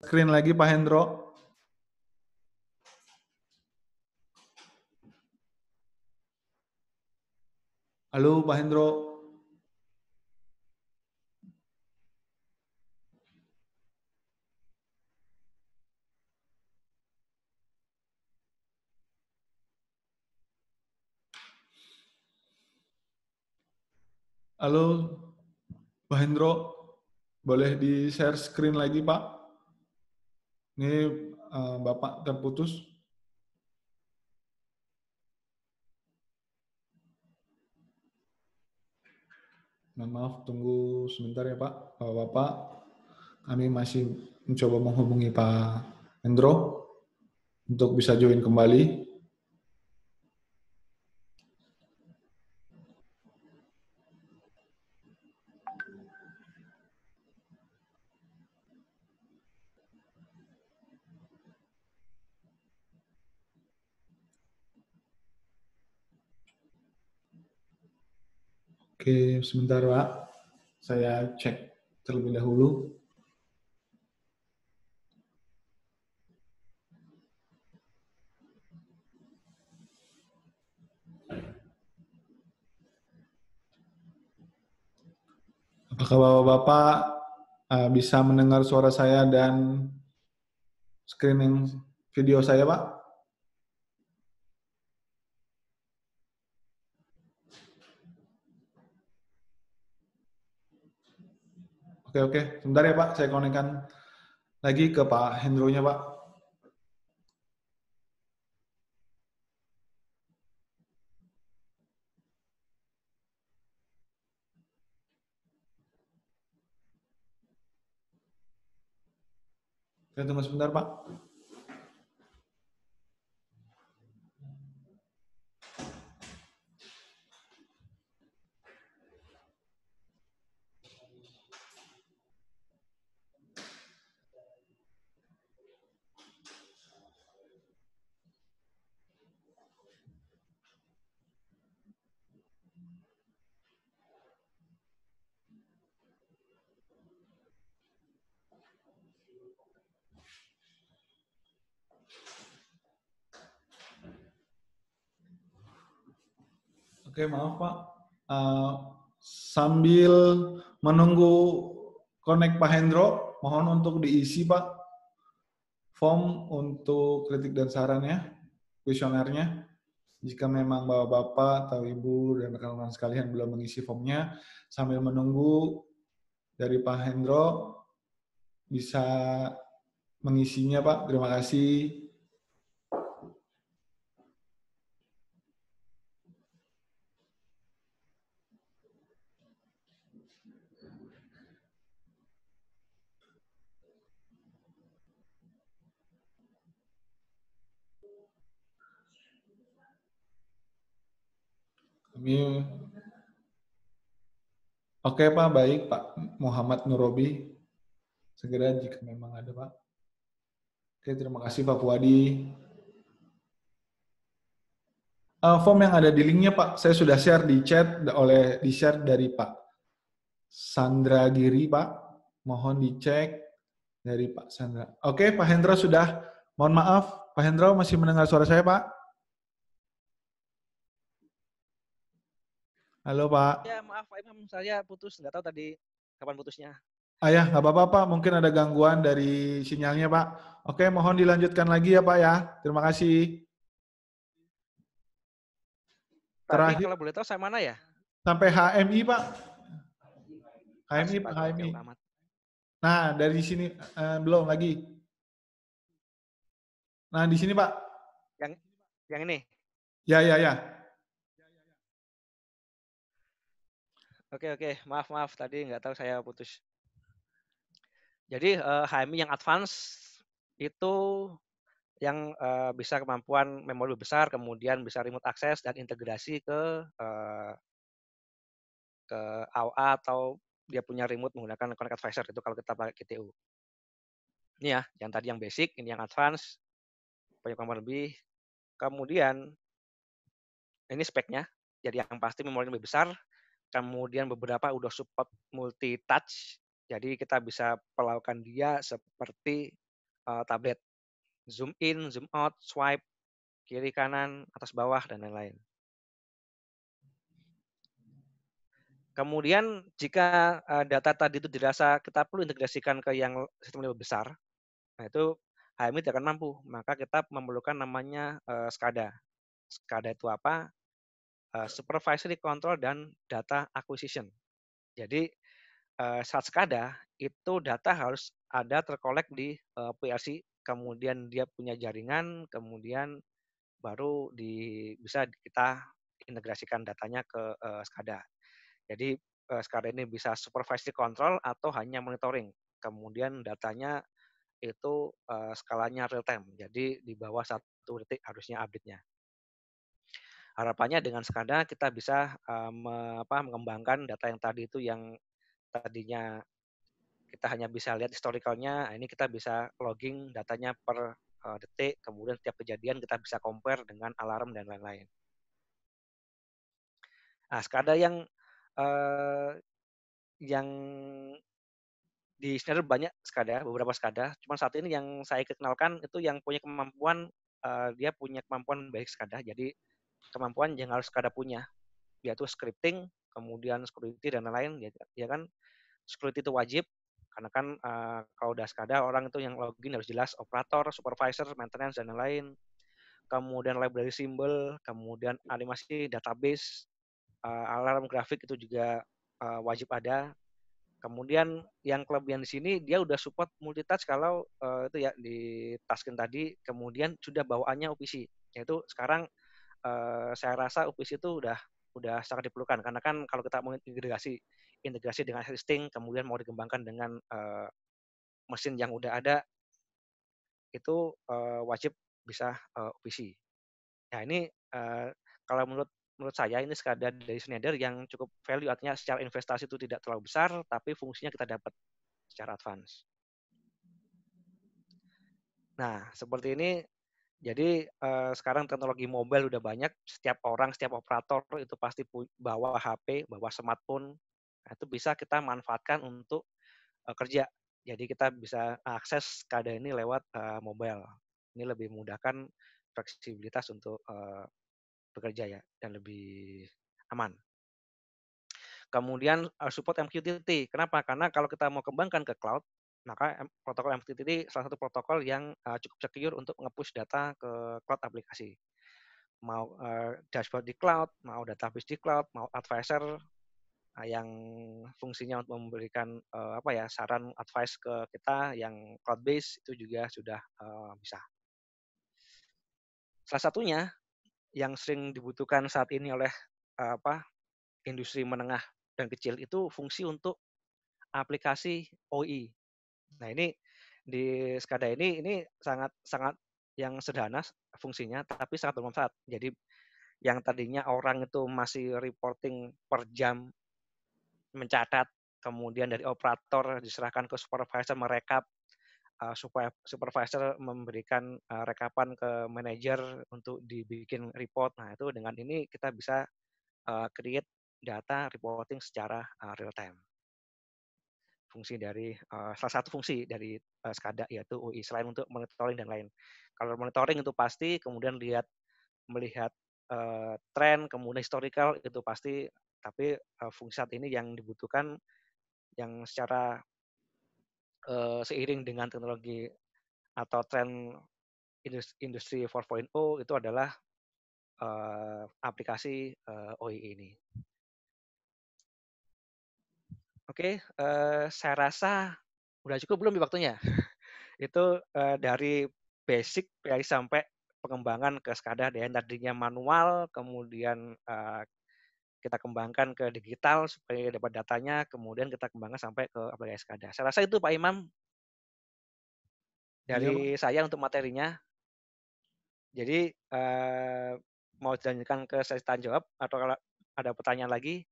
Screen lagi Pak Hendro. Halo Pak Hendro. Halo Pak Hendro, boleh di share screen lagi Pak? Ini uh, Bapak terputus. Mohon maaf, tunggu sebentar ya Pak. Bapak-Bapak, kami masih mencoba menghubungi Pak Hendro untuk bisa join kembali. Oke, sebentar Pak. Saya cek terlebih dahulu. Apakah Bapak-Bapak eh, bisa mendengar suara saya dan screening video saya, Pak? Oke, oke. Sebentar ya Pak, saya konekkan lagi ke Pak Hendro-nya Pak. Kita tunggu sebentar Pak. Oke, maaf Pak. Uh, sambil menunggu connect Pak Hendro, mohon untuk diisi Pak form untuk kritik dan saran ya kuesionernya. Jika memang bapak-bapak atau ibu dan rekan-rekan sekalian belum mengisi formnya, sambil menunggu dari Pak Hendro bisa mengisinya Pak. Terima kasih. Oke Pak, baik Pak Muhammad Nurobi. Segera jika memang ada Pak. Oke, terima kasih Pak Puadi. Uh, eh, form yang ada di linknya Pak, saya sudah share di chat oleh di share dari Pak Sandra Giri Pak. Mohon dicek dari Pak Sandra. Oke, Pak Hendra sudah. Mohon maaf, Pak Hendra masih mendengar suara saya Pak? Halo Pak. Ya maaf Pak Imam, saya putus. Nggak tahu tadi kapan putusnya. Ayah ya, nggak apa-apa Pak. Mungkin ada gangguan dari sinyalnya Pak. Oke, mohon dilanjutkan lagi ya Pak ya. Terima kasih. Terakhir. Tapi kalau boleh tahu saya mana ya? Sampai HMI Pak. HMI Pak, HMI. Nah, dari sini eh, belum lagi. Nah, di sini Pak. Yang yang ini. Ya, ya, ya. Oke oke, maaf maaf tadi nggak tahu saya putus. Jadi uh, eh, HMI yang advance itu yang uh, bisa kemampuan memori besar, kemudian bisa remote access dan integrasi ke uh, ke AOA atau dia punya remote menggunakan Connect Advisor itu kalau kita pakai KTU. Ini ya, yang tadi yang basic, ini yang advance, punya kamar lebih. Kemudian ini speknya, jadi yang pasti memori lebih besar, kemudian beberapa udah support multi touch jadi kita bisa perlakukan dia seperti uh, tablet zoom in zoom out swipe kiri kanan atas bawah dan lain-lain Kemudian jika eh, data tadi itu dirasa kita perlu integrasikan ke yang sistem lebih besar, nah itu HMI tidak akan mampu. Maka kita memerlukan namanya uh, SCADA. SCADA itu apa? Eh, supervisory control dan data acquisition. Jadi eh, saat SCADA itu data harus ada terkolek di eh, PLC, kemudian dia punya jaringan, kemudian baru di, bisa kita integrasikan datanya ke uh, Jadi uh, ini bisa supervisory control atau hanya monitoring. Kemudian datanya itu skalanya real time, jadi di bawah satu detik harusnya update-nya harapannya dengan skada kita bisa uh, apa, mengembangkan data yang tadi itu yang tadinya kita hanya bisa lihat historicalnya, nah ini kita bisa logging datanya per uh, detik, kemudian setiap kejadian kita bisa compare dengan alarm dan lain-lain. Nah, skada yang uh, yang di Schneider banyak skada, beberapa skada. Cuma saat ini yang saya kenalkan itu yang punya kemampuan uh, dia punya kemampuan baik skada. Jadi kemampuan yang harus kada punya yaitu scripting kemudian security dan lain-lain ya, ya kan security itu wajib karena kan uh, kalau udah skada orang itu yang login harus jelas operator, supervisor, maintenance dan lain-lain. Kemudian library symbol kemudian animasi database, uh, alarm grafik itu juga uh, wajib ada. Kemudian yang kelebihan di sini dia udah support multitask kalau uh, itu ya di Taskin tadi, kemudian sudah bawaannya OPC. Yaitu sekarang Eh, saya rasa UPC itu udah udah sangat diperlukan karena kan kalau kita mau integrasi integrasi dengan existing kemudian mau dikembangkan dengan uh, mesin yang udah ada itu uh, wajib bisa uh, UPC. Nah ini uh, kalau menurut menurut saya ini sekadar dari Schneider yang cukup value artinya secara investasi itu tidak terlalu besar tapi fungsinya kita dapat secara advance. Nah seperti ini jadi eh, sekarang teknologi mobile udah banyak, setiap orang, setiap operator itu pasti bawa HP, bawa smartphone. Nah, itu bisa kita manfaatkan untuk eh, kerja. Jadi kita bisa akses kada ini lewat eh, mobile. Ini lebih memudahkan fleksibilitas untuk eh, bekerja ya dan lebih aman. Kemudian eh, support MQTT. Kenapa? Karena kalau kita mau kembangkan ke cloud, maka protokol MQTT ini salah satu protokol yang uh, cukup secure untuk nge-push data ke cloud aplikasi. Mau uh, dashboard di cloud, mau database di cloud, mau advisor uh, yang fungsinya untuk memberikan uh, apa ya saran advice ke kita yang cloud base itu juga sudah uh, bisa. Salah satunya yang sering dibutuhkan saat ini oleh uh, apa industri menengah dan kecil itu fungsi untuk aplikasi OI Nah ini di skada ini ini sangat sangat yang sederhana fungsinya tapi sangat bermanfaat. Jadi yang tadinya orang itu masih reporting per jam mencatat kemudian dari operator diserahkan ke supervisor merekap eh, supaya supervisor memberikan eh, rekapan ke manajer untuk dibikin report. Nah, itu dengan ini kita bisa eh, create data reporting secara real time fungsi dari uh, salah satu fungsi dari uh, SCADA yaitu UI selain untuk monitoring dan lain. Kalau monitoring itu pasti kemudian lihat melihat uh, tren kemudian historical itu pasti tapi uh, fungsi saat ini yang dibutuhkan yang secara uh, seiring dengan teknologi atau tren industri 4.0 itu adalah uh, aplikasi uh, OI ini. Oke, uh, saya rasa udah cukup belum di waktunya? Itu, uh, dari basic dari sampai pengembangan ke skada dan tadinya manual, kemudian, uh, kita kembangkan ke digital supaya dapat datanya, kemudian kita kembangkan sampai ke aplikasi ya, skada. Saya rasa itu Pak Imam. Iya, dari Dari saya untuk materinya. Jadi, uh, mau dilanjutkan ke sesi tanya jawab atau kalau ada pertanyaan lagi?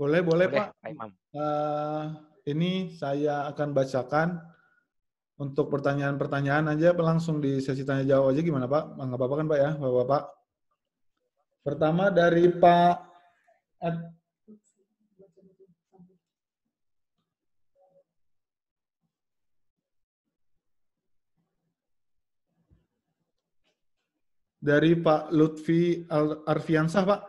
Boleh, boleh, boleh Pak. Uh, ini saya akan bacakan untuk pertanyaan-pertanyaan aja langsung di sesi tanya jawab aja gimana Pak? Nggak apa-apa kan Pak ya, Bapak-Bapak. Pertama dari Pak Ad... dari Pak Lutfi Arfiansah Pak.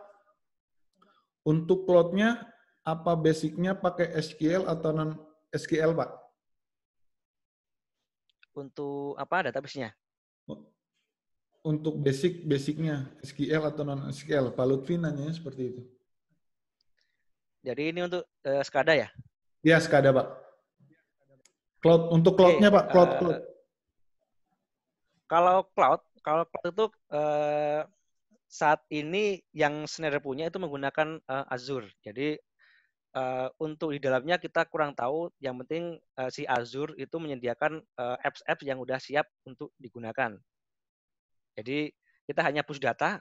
Untuk plotnya apa basicnya pakai SQL atau non SQL pak? Untuk apa database-nya? Oh. Untuk basic basicnya SQL atau non SQL, Pak Lutfi nanya seperti itu. Jadi ini untuk uh, eh, SCADA ya? Iya SCADA pak. Cloud untuk cloudnya okay, pak, cloud uh, cloud. Kalau cloud, kalau cloud itu uh, saat ini yang Snare punya itu menggunakan uh, Azure. Jadi uh, untuk di dalamnya kita kurang tahu. Yang penting uh, si Azure itu menyediakan eh, apps-apps uh, yang sudah siap untuk digunakan. Jadi kita hanya push data,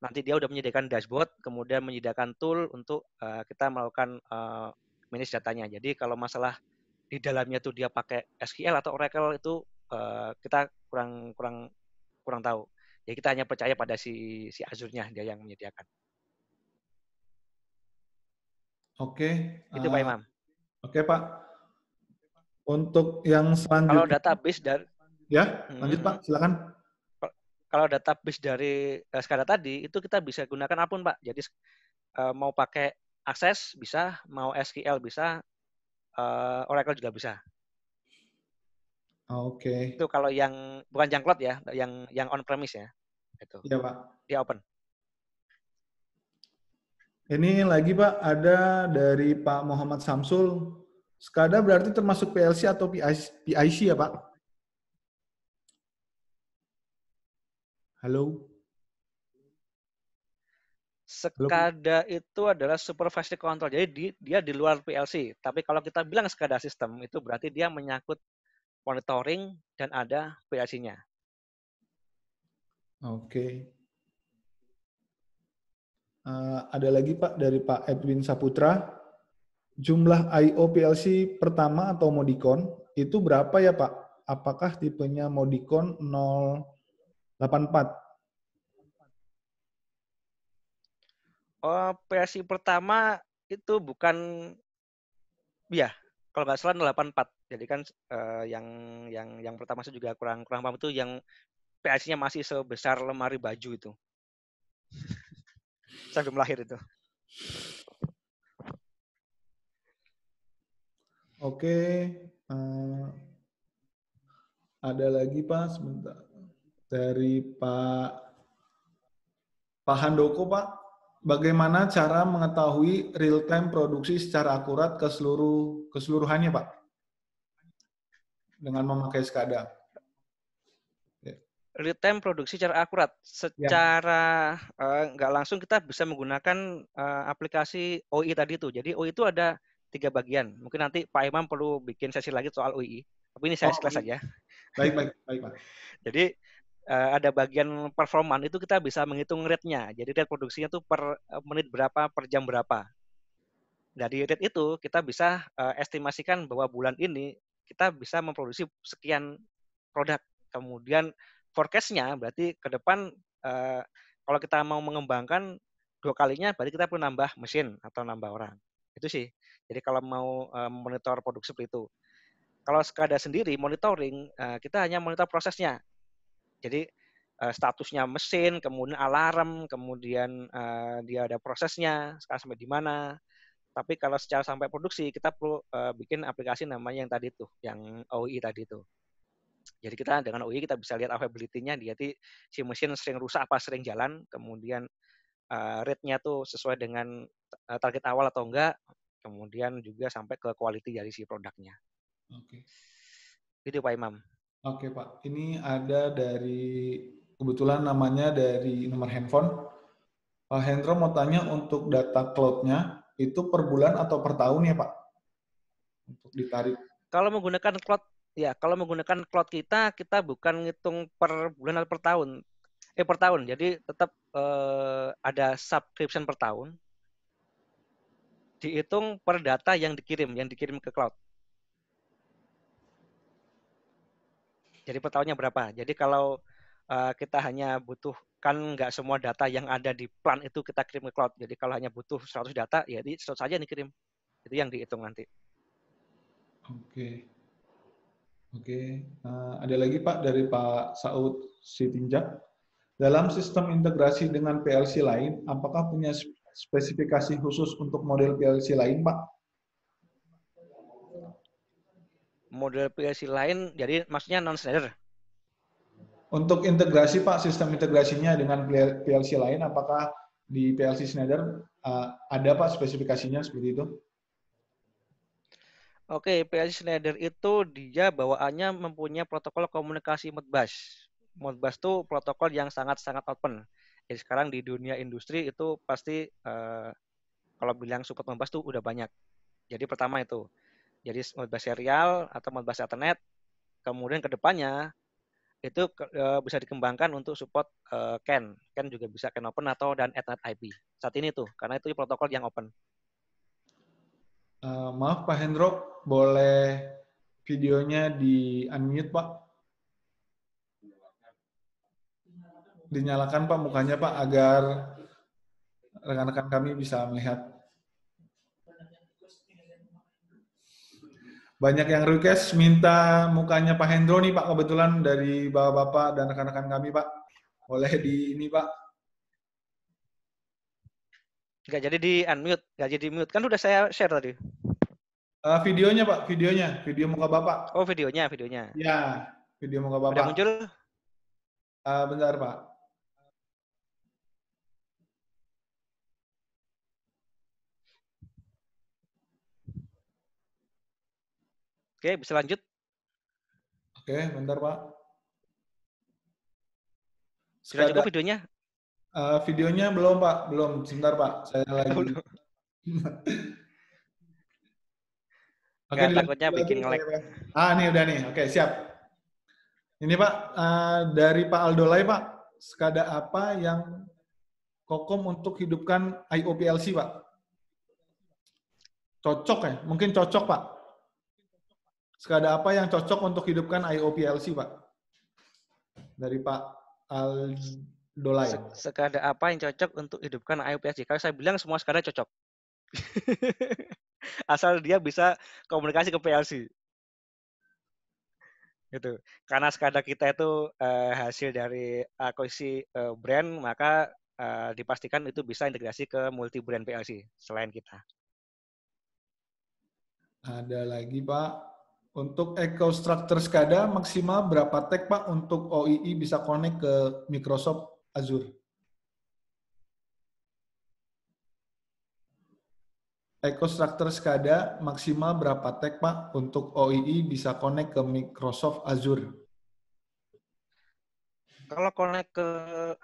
nanti dia sudah menyediakan dashboard, kemudian menyediakan tool untuk uh, kita melakukan uh, manage datanya. Jadi kalau masalah di dalamnya tuh dia pakai SQL atau Oracle itu uh, kita kurang kurang kurang tahu. Jadi kita hanya percaya pada si si Azure-nya dia yang menyediakan. Oke. Okay. Itu Pak eh, Imam. Oke okay, Pak. Untuk yang selanjutnya. Kalau data base dan. Ya, lanjut Pak, silakan. Kalau data base dari uh, tadi itu kita bisa gunakan apapun Pak. Jadi uh, mau pakai akses bisa, mau SQL bisa, uh, Oracle juga bisa. Oke. Okay. Itu kalau yang bukan jangklut ya, yang yang on premise ya. Itu. Iya Pak. Di open. Ini lagi Pak, ada dari Pak Muhammad Samsul. SCADA berarti termasuk PLC atau PIC ya Pak? Halo? SCADA Halo. itu adalah supervisory control. Jadi di, dia di luar PLC. Tapi kalau kita bilang SCADA sistem, itu berarti dia menyangkut monitoring dan ada PLC-nya. Oke. Eh, ada lagi Pak dari Pak Edwin Saputra. Jumlah IO PLC pertama atau modicon itu berapa ya Pak? Apakah tipenya modicon 084? Oh, PLC pertama itu bukan ya kalau nggak salah 84 jadi kan eh, yang yang yang pertama saya juga kurang kurang paham itu yang PLC-nya masih sebesar lemari baju itu saya belum lahir itu. Oke, uh, ada lagi Pak sebentar dari Pak Pak Handoko Pak, bagaimana cara mengetahui real time produksi secara akurat ke seluruh keseluruhannya Pak dengan memakai skada? real time produksi secara akurat. Ya. Secara eh, nggak ya. uh, langsung kita bisa menggunakan uh, aplikasi OI tadi itu. Jadi OI itu ada tiga bagian. Mungkin nanti Pak Imam perlu bikin sesi lagi soal OI. Tapi ini saya oh, saja. Iya. Baik, baik, baik, Pak. Jadi uh, ada bagian performan itu kita bisa menghitung rate-nya. Jadi rate produksinya itu per menit berapa, per jam berapa. Nah, Dari rate itu kita bisa uh, estimasikan bahwa bulan ini kita bisa memproduksi sekian produk. Kemudian forecastnya berarti ke depan uh, kalau kita mau mengembangkan dua kalinya berarti kita perlu nambah mesin atau nambah orang itu sih jadi kalau mau eh, monitor produksi seperti itu kalau sekada sendiri monitoring eh, kita hanya monitor prosesnya jadi statusnya mesin kemudian alarm kemudian dia ada prosesnya sekarang sampai di mana tapi kalau secara sampai produksi kita perlu bikin aplikasi namanya yang tadi tuh yang OI tadi tuh jadi kita dengan UI kita bisa lihat availability-nya, jadi si mesin sering rusak apa sering jalan, kemudian uh, rate-nya tuh sesuai dengan e, target awal atau enggak, kemudian juga sampai ke quality dari si produknya. Oke. Okay. Itu Pak Imam. Oke okay, Pak, ini ada dari kebetulan namanya dari nomor handphone. Pak Hendro mau tanya untuk data cloud-nya itu per bulan atau per tahun ya Pak? Untuk ditarik. Kalau menggunakan cloud Ya, kalau menggunakan cloud kita, kita bukan ngitung per bulan atau per tahun. Eh, per tahun. Jadi tetap eh, ada subscription per tahun. Dihitung per data yang dikirim, yang dikirim ke cloud. Jadi per tahunnya berapa. Jadi kalau eh, kita hanya butuh, kan nggak semua data yang ada di plan itu kita kirim ke cloud. Jadi kalau hanya butuh 100 data, ya 100 saja yang dikirim. Itu yang dihitung nanti. Oke. Okay. Oke, uh, ada lagi Pak dari Pak Saud Sitinjak. Dalam sistem integrasi dengan PLC lain, apakah punya spesifikasi khusus untuk model PLC lain, Pak? Model PLC lain, jadi maksudnya non standar. Untuk integrasi, Pak, sistem integrasinya dengan PLC lain, apakah di PLC Schneider eh, ada, Pak, spesifikasinya seperti itu? Oke, PLC Schneider itu dia bawaannya mempunyai protokol komunikasi Modbus. Modbus itu protokol yang sangat-sangat open. Jadi sekarang di dunia industri itu pasti eh, kalau bilang support Modbus itu udah banyak. Jadi pertama itu. Jadi Modbus serial atau Modbus Ethernet. Kemudian ke depannya itu uh, bisa dikembangkan untuk support uh, CAN. CAN juga bisa CAN e Open atau dan Ethernet IP. Saat ini tuh, karena itu protokol yang open. Eh, maaf Pak Hendro, boleh videonya di unmute Pak? Dinyalakan Pak mukanya Pak agar rekan-rekan kami bisa melihat. Banyak yang request minta mukanya Pak Hendro nih Pak kebetulan dari bapak-bapak dan rekan-rekan kami Pak. Boleh di ini Pak. Nggak jadi di unmute, nggak jadi mute. Kan udah saya share tadi. Uh, videonya Pak, videonya, video muka Bapak. Oh videonya, videonya. Ya, video muka Bapak. Udah muncul? Uh, bentar Pak. Oke, bisa lanjut. Oke, bentar Pak. Sudah cukup videonya? Uh, videonya belum Pak, belum. Sebentar Pak, saya lagi. Oke, okay, takutnya bikin ngelek. Ah, ini udah nih. Oke, okay, siap. Ini Pak, uh, dari Pak Aldolai Pak, sekada apa yang kokom untuk hidupkan IOPLC Pak? Cocok ya? Mungkin cocok Pak. Sekada apa yang cocok untuk hidupkan IOPLC Pak? Dari Pak Al ya? Sekada apa yang cocok untuk hidupkan IUPSJ? Kalau saya bilang semua sekada cocok. Asal dia bisa komunikasi ke PLC. Gitu. Karena sekada kita itu uh, hasil dari akuisisi uh, eh, brand, maka uh, dipastikan itu bisa integrasi ke multi brand PLC selain kita. Ada lagi, Pak. Untuk EcoStructure SCADA maksimal berapa tag Pak untuk OII bisa connect ke Microsoft Azure. Ecostructure SCADA maksimal berapa tag Pak untuk OII bisa connect ke Microsoft Azure? Kalau connect ke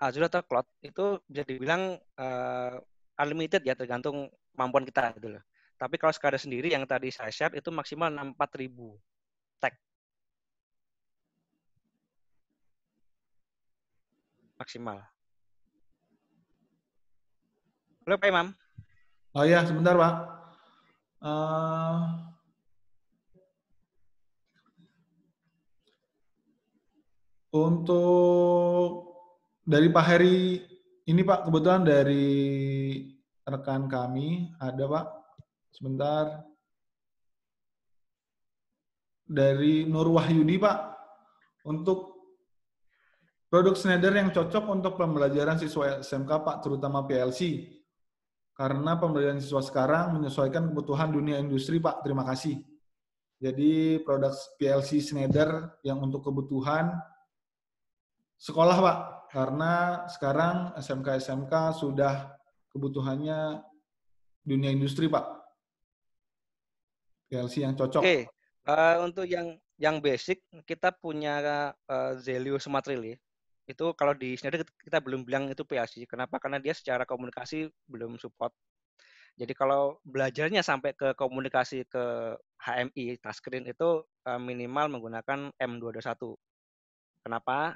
Azure atau Cloud itu bisa dibilang uh, unlimited ya tergantung kemampuan kita gitu loh. Tapi kalau SCADA sendiri yang tadi saya share itu maksimal 64.000. maksimal. Halo Pak Imam. Oh iya, sebentar Pak. Uh... Untuk dari Pak Heri, ini Pak kebetulan dari rekan kami ada Pak. Sebentar. Dari Nur Wahyudi Pak, untuk Produk Schneider yang cocok untuk pembelajaran siswa SMK Pak, terutama PLC. Karena pembelajaran siswa sekarang menyesuaikan kebutuhan dunia industri Pak. Terima kasih. Jadi produk PLC Schneider yang untuk kebutuhan sekolah Pak. Karena sekarang SMK-SMK sudah kebutuhannya dunia industri Pak. PLC yang cocok. Oke, okay. uh, eh, untuk yang yang basic kita punya uh, Zelius Relay itu kalau di Schneider kita belum bilang itu PLC. Kenapa? Karena dia secara komunikasi belum support. Jadi kalau belajarnya sampai ke komunikasi ke HMI touchscreen itu eh, minimal menggunakan M221. Kenapa?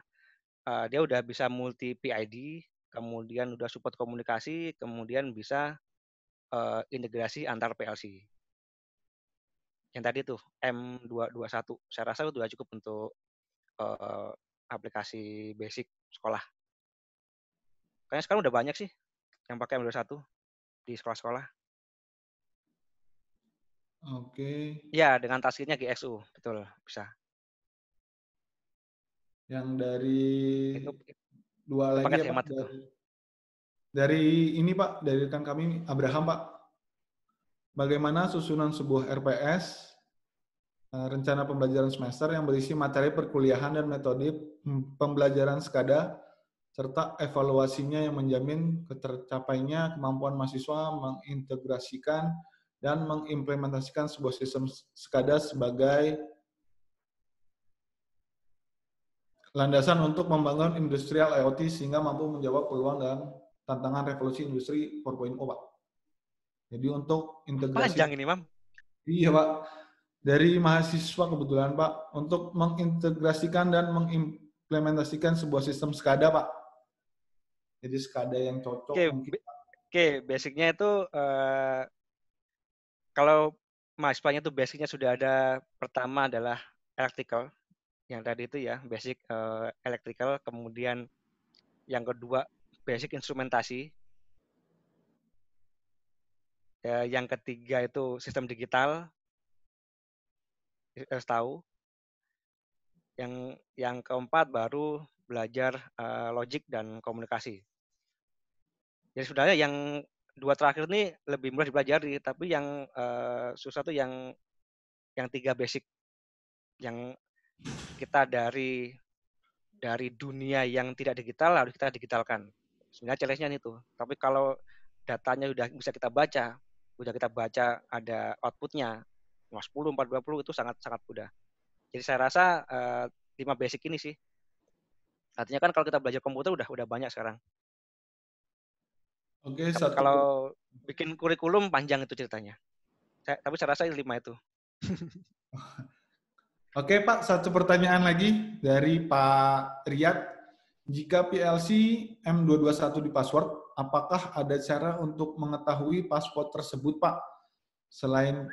Eh, dia udah bisa multi PID, kemudian udah support komunikasi, kemudian bisa eh, integrasi antar PLC. Yang tadi tuh M221. Saya rasa itu sudah cukup untuk aplikasi basic sekolah. Kayaknya sekarang udah banyak sih yang pakai Android 1 di sekolah-sekolah. Oke. Ya, dengan taskitnya GXU, betul, bisa. Yang dari itu, dua lagi ya, Pak? Dari, dari ini Pak, dari rekan kami Abraham Pak. Bagaimana susunan sebuah RPS eh, rencana pembelajaran semester yang berisi materi perkuliahan dan metode pembelajaran sekada serta evaluasinya yang menjamin tercapainya kemampuan mahasiswa mengintegrasikan dan mengimplementasikan sebuah sistem sekada sebagai landasan untuk membangun industrial IoT sehingga mampu menjawab peluang dan tantangan revolusi industri 4.0, Pak. Jadi untuk integrasi... Panjang ini, Mam. Iya, Pak. Dari mahasiswa kebetulan, Pak, untuk mengintegrasikan dan mengimplementasikan implementasikan sebuah sistem SCADA, Pak. Jadi SCADA yang cocok. Oke, okay. okay. basicnya itu uh, kalau mahasiswanya itu basicnya sudah ada pertama adalah electrical yang tadi itu ya basic uh, electrical, kemudian yang kedua basic instrumentasi, ya, yang ketiga itu sistem digital harus eh, tahu yang yang keempat baru belajar uh, logik dan komunikasi. Jadi sebenarnya yang dua terakhir ini lebih mudah dipelajari, tapi yang uh, susah tuh yang yang tiga basic yang kita dari dari dunia yang tidak digital harus kita digitalkan. Sebenarnya challenge-nya itu. Tapi kalau datanya sudah bisa kita baca, sudah kita baca ada outputnya, 10, 40, 20 itu sangat sangat mudah. Jadi saya rasa uh, lima basic ini sih. Artinya kan kalau kita belajar komputer udah udah banyak sekarang. Oke, okay, satu. Kalau bikin kurikulum panjang itu ceritanya. Saya, tapi saya rasa lima itu. Oke Pak, satu pertanyaan lagi dari Pak Riyad. Jika PLC M221 di password, apakah ada cara untuk mengetahui password tersebut Pak? Selain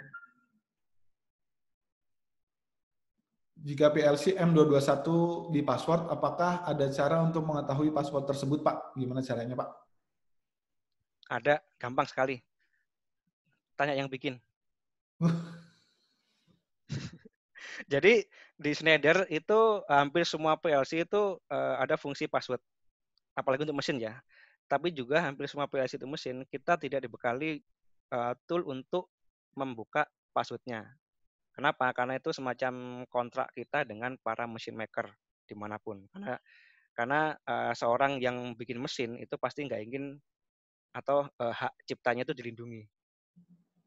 jika PLC M221 di password, apakah ada cara untuk mengetahui password tersebut, Pak? Gimana caranya, Pak? Ada, gampang sekali. Tanya yang bikin. Jadi di Schneider itu hampir semua PLC itu eh, ada fungsi password. Apalagi untuk mesin ya. Tapi juga hampir semua PLC itu mesin, kita tidak dibekali eh, tool untuk membuka passwordnya. Kenapa? Karena itu semacam kontrak kita dengan para mesin maker dimanapun. Karena karena uh, seorang yang bikin mesin itu pasti nggak ingin atau uh, hak ciptanya itu dilindungi.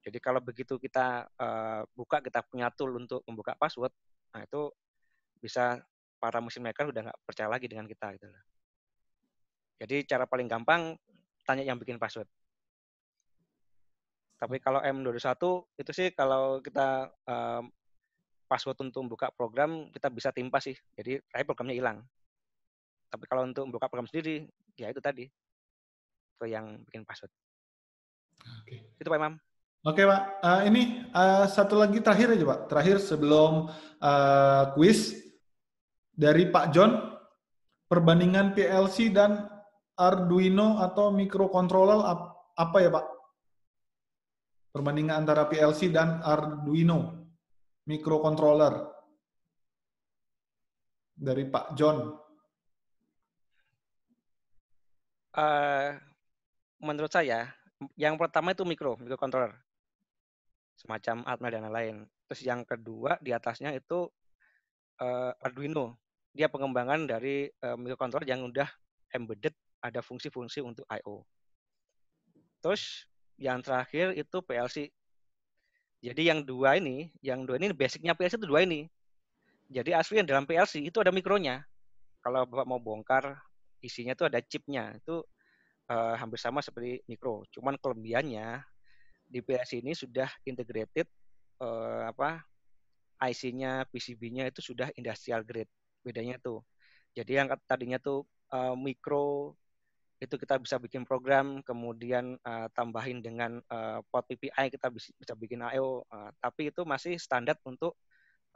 Jadi kalau begitu kita uh, buka kita punya tool untuk membuka password, nah itu bisa para mesin maker udah nggak percaya lagi dengan kita gitu Jadi cara paling gampang tanya yang bikin password. Tapi kalau m 21 itu sih kalau kita um, password untuk buka program kita bisa timpa sih. Jadi tapi programnya hilang. Tapi kalau untuk buka program sendiri ya itu tadi itu yang bikin password. Oke. Itu Pak Imam. Oke Pak, uh, ini uh, satu lagi terakhir aja Pak. Terakhir sebelum uh, dari Pak John, perbandingan PLC dan Arduino atau microcontroller apa ya Pak? Perbandingan antara PLC dan Arduino microcontroller dari Pak John. Uh, menurut saya, yang pertama itu mikro, microcontroller. Semacam Atmel dan lain-lain. Terus yang kedua di atasnya itu uh, Arduino. Dia pengembangan dari uh, microcontroller yang udah embedded ada fungsi-fungsi untuk I.O. Terus yang terakhir itu PLC. Jadi yang dua ini, yang dua ini basicnya PLC itu dua ini. Jadi asli yang dalam PLC itu ada mikronya. Kalau Bapak mau bongkar, isinya itu ada chipnya. Itu uh, hampir sama seperti mikro. Cuman kelebihannya di PLC ini sudah integrated uh, apa IC-nya, PCB-nya itu sudah industrial grade. Bedanya itu. Jadi yang tadinya tuh uh, mikro itu kita bisa bikin program, kemudian uh, tambahin dengan uh, pot PPI kita bisa, bisa bikin IO e uh, eh, tapi itu masih standar untuk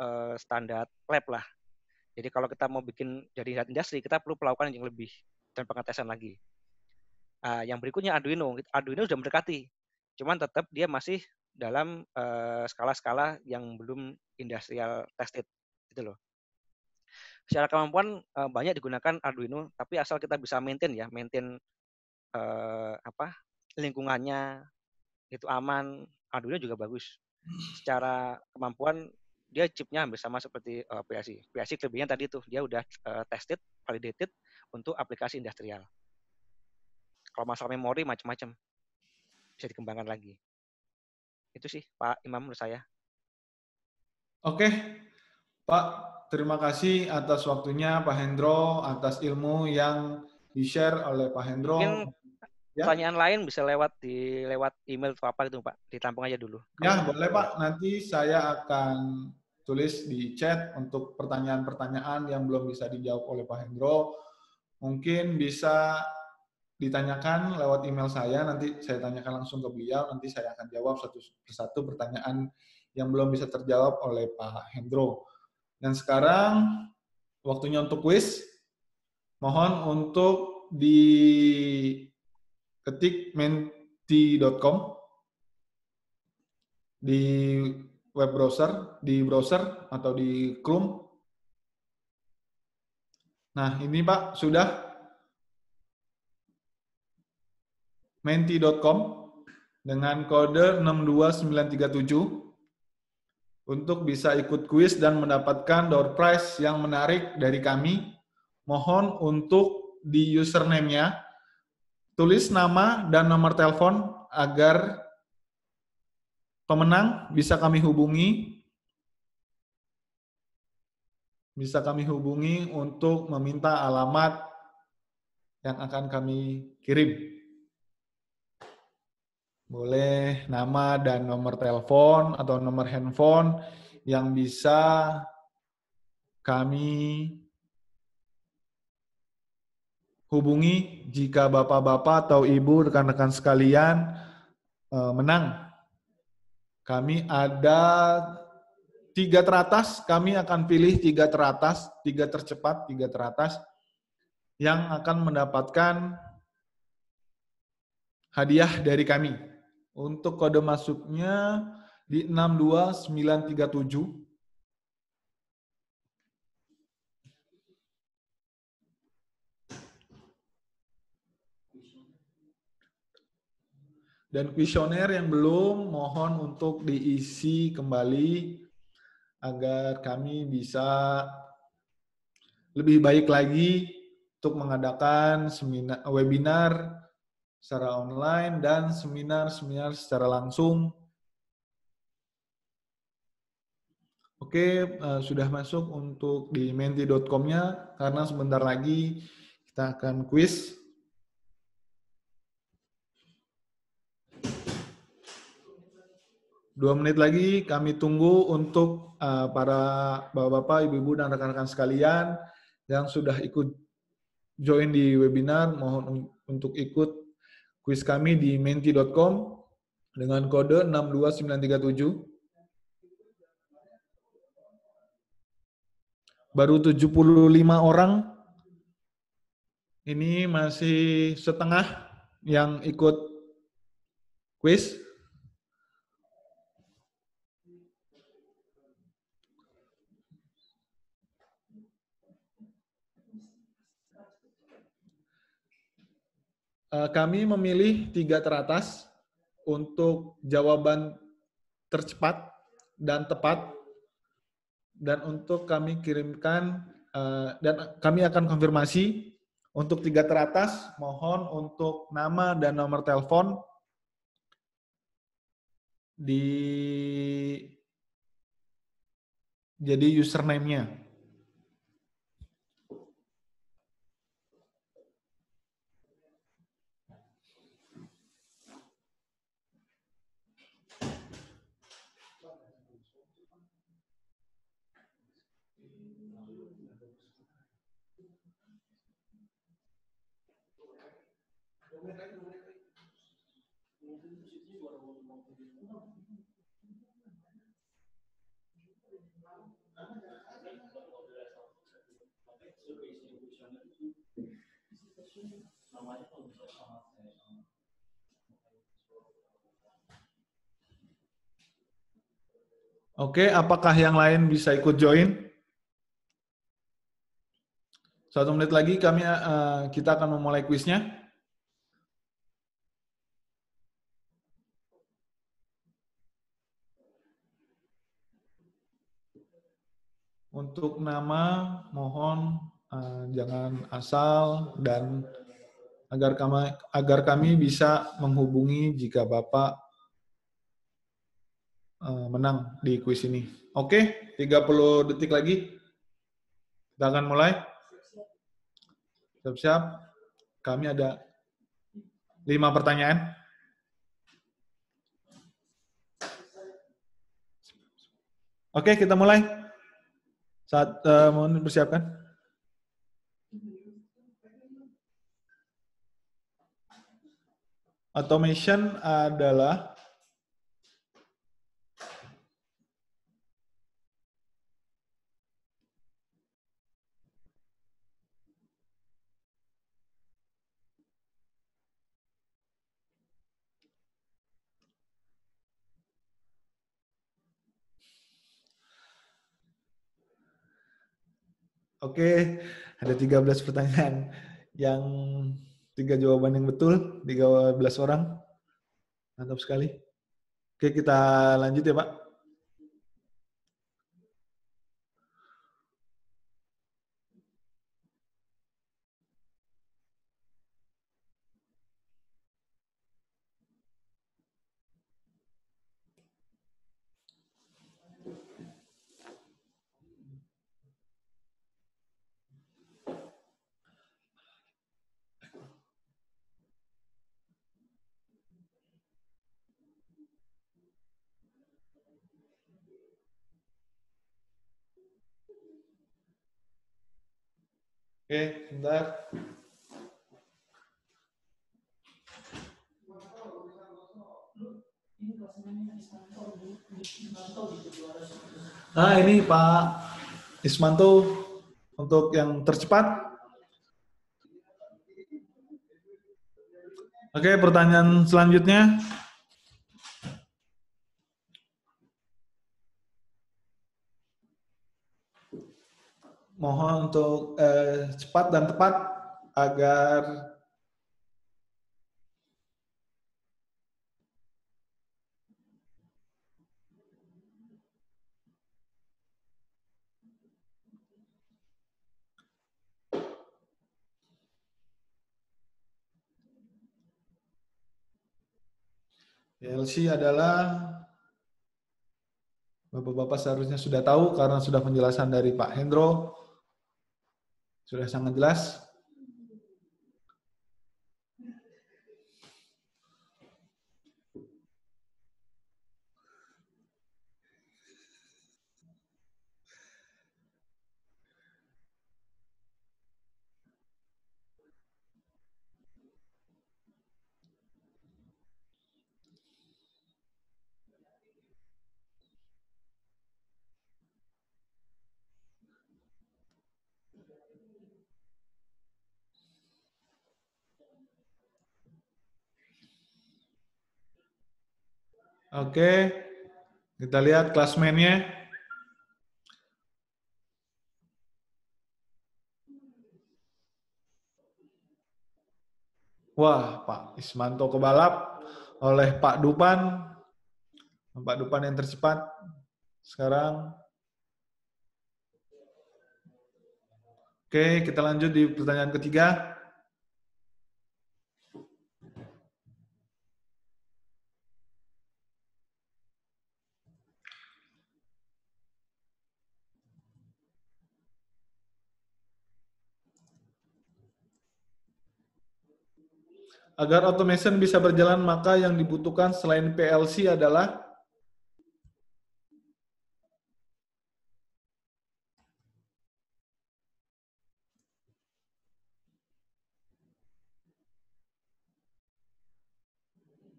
uh, standar lab lah. Jadi kalau kita mau bikin jadi industri, kita perlu melakukan yang lebih dan pengetesan lagi. Uh, yang berikutnya Arduino, Arduino sudah mendekati, cuman tetap dia masih dalam skala-skala uh, yang belum industrial tested gitu loh secara kemampuan uh, banyak digunakan Arduino tapi asal kita bisa maintain ya maintain uh, apa lingkungannya itu aman Arduino juga bagus secara kemampuan dia chipnya hampir sama seperti uh, eh, PLC PLC kelebihannya tadi tuh dia udah uh, tested, validated untuk aplikasi industrial. Kalau masalah memori macam-macam bisa dikembangkan lagi. Itu sih Pak Imam menurut saya. Oke, Pak terima kasih atas waktunya Pak Hendro, atas ilmu yang di-share oleh Pak Hendro. Mungkin ya? pertanyaan lain bisa lewat di lewat email atau apa gitu Pak, ditampung aja dulu. Ya boleh Pak, nanti saya akan tulis di chat untuk pertanyaan-pertanyaan yang belum bisa dijawab oleh Pak Hendro. Mungkin bisa ditanyakan lewat email saya, nanti saya tanyakan langsung ke beliau, nanti saya akan jawab satu persatu pertanyaan yang belum bisa terjawab oleh Pak Hendro. Dan sekarang waktunya untuk quiz. Mohon untuk di ketik menti.com di web browser, di browser atau di Chrome. Nah, ini Pak sudah menti.com dengan kode 62937 untuk bisa ikut kuis dan mendapatkan door prize yang menarik dari kami. Mohon untuk di username-nya tulis nama dan nomor telepon agar pemenang bisa kami hubungi bisa kami hubungi untuk meminta alamat yang akan kami kirim. Boleh nama dan nomor telepon atau nomor handphone yang bisa kami hubungi jika bapak-bapak atau ibu rekan-rekan sekalian e, menang. Kami ada tiga teratas, kami akan pilih tiga teratas, tiga tercepat, tiga teratas yang akan mendapatkan hadiah dari kami. Untuk kode masuknya di 62937. Dan kuesioner yang belum mohon untuk diisi kembali agar kami bisa lebih baik lagi untuk mengadakan webinar secara online dan seminar-seminar secara langsung. Oke, uh, sudah masuk untuk di menti.com-nya karena sebentar lagi kita akan kuis. Dua menit lagi kami tunggu untuk uh, para bapak-bapak, ibu-ibu, dan rekan-rekan sekalian yang sudah ikut join di webinar, mohon untuk ikut kuis kami di menti.com dengan kode 62937. Baru 75 orang. Ini masih setengah yang ikut kuis. Eh, kami memilih tiga teratas untuk jawaban tercepat dan tepat dan untuk kami kirimkan eh, dan kami akan konfirmasi untuk tiga teratas mohon untuk nama dan nomor telepon di jadi username-nya. Oke, apakah yang lain bisa ikut join? Satu menit lagi kami uh, kita akan memulai kuisnya. Untuk nama mohon uh, jangan asal dan agar kami agar kami bisa menghubungi jika Bapak Eh, menang di kuis ini. Oke, okay, 30 detik lagi. Kita akan mulai. Siap-siap. Kami ada 5 pertanyaan. Oke, kita mulai. Saat uh, mohon persiapkan. Automation adalah Oke, ada 13 pertanyaan yang tiga jawaban yang betul, 13 orang. Mantap sekali. Oke, kita lanjut ya, Pak. Oke, sebentar. Nah, ini Pak Ismanto untuk yang tercepat. Oke, pertanyaan selanjutnya. mohon untuk eh, cepat dan tepat agar LC adalah Bapak-bapak seharusnya sudah tahu karena sudah penjelasan dari Pak Hendro sudah sangat jelas? Oke, kita lihat klasmennya. Wah, Pak Ismanto kebalap oleh Pak Dupan. Pak Dupan yang tercepat sekarang. Oke, kita lanjut di pertanyaan ketiga. Agar automation bisa berjalan, maka yang dibutuhkan selain PLC adalah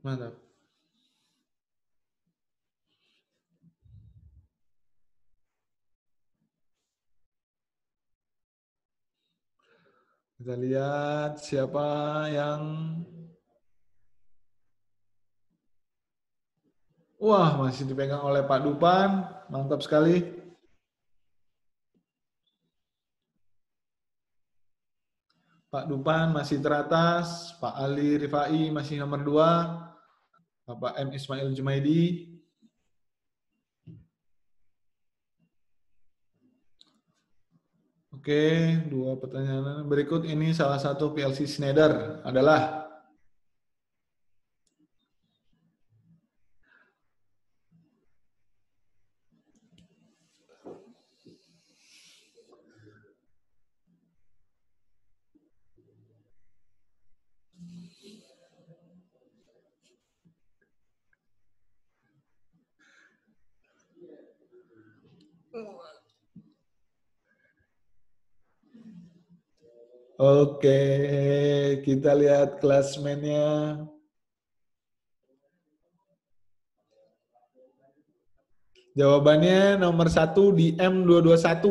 Mantap. Kita lihat siapa yang Wah, masih dipegang oleh Pak Dupan. Mantap sekali. Pak Dupan masih teratas, Pak Ali Rifai masih nomor dua, Bapak M. Ismail Jumaidi Oke, dua pertanyaan berikut ini salah satu PLC Schneider adalah Oke, kita lihat klasmennya. Jawabannya nomor satu di M221.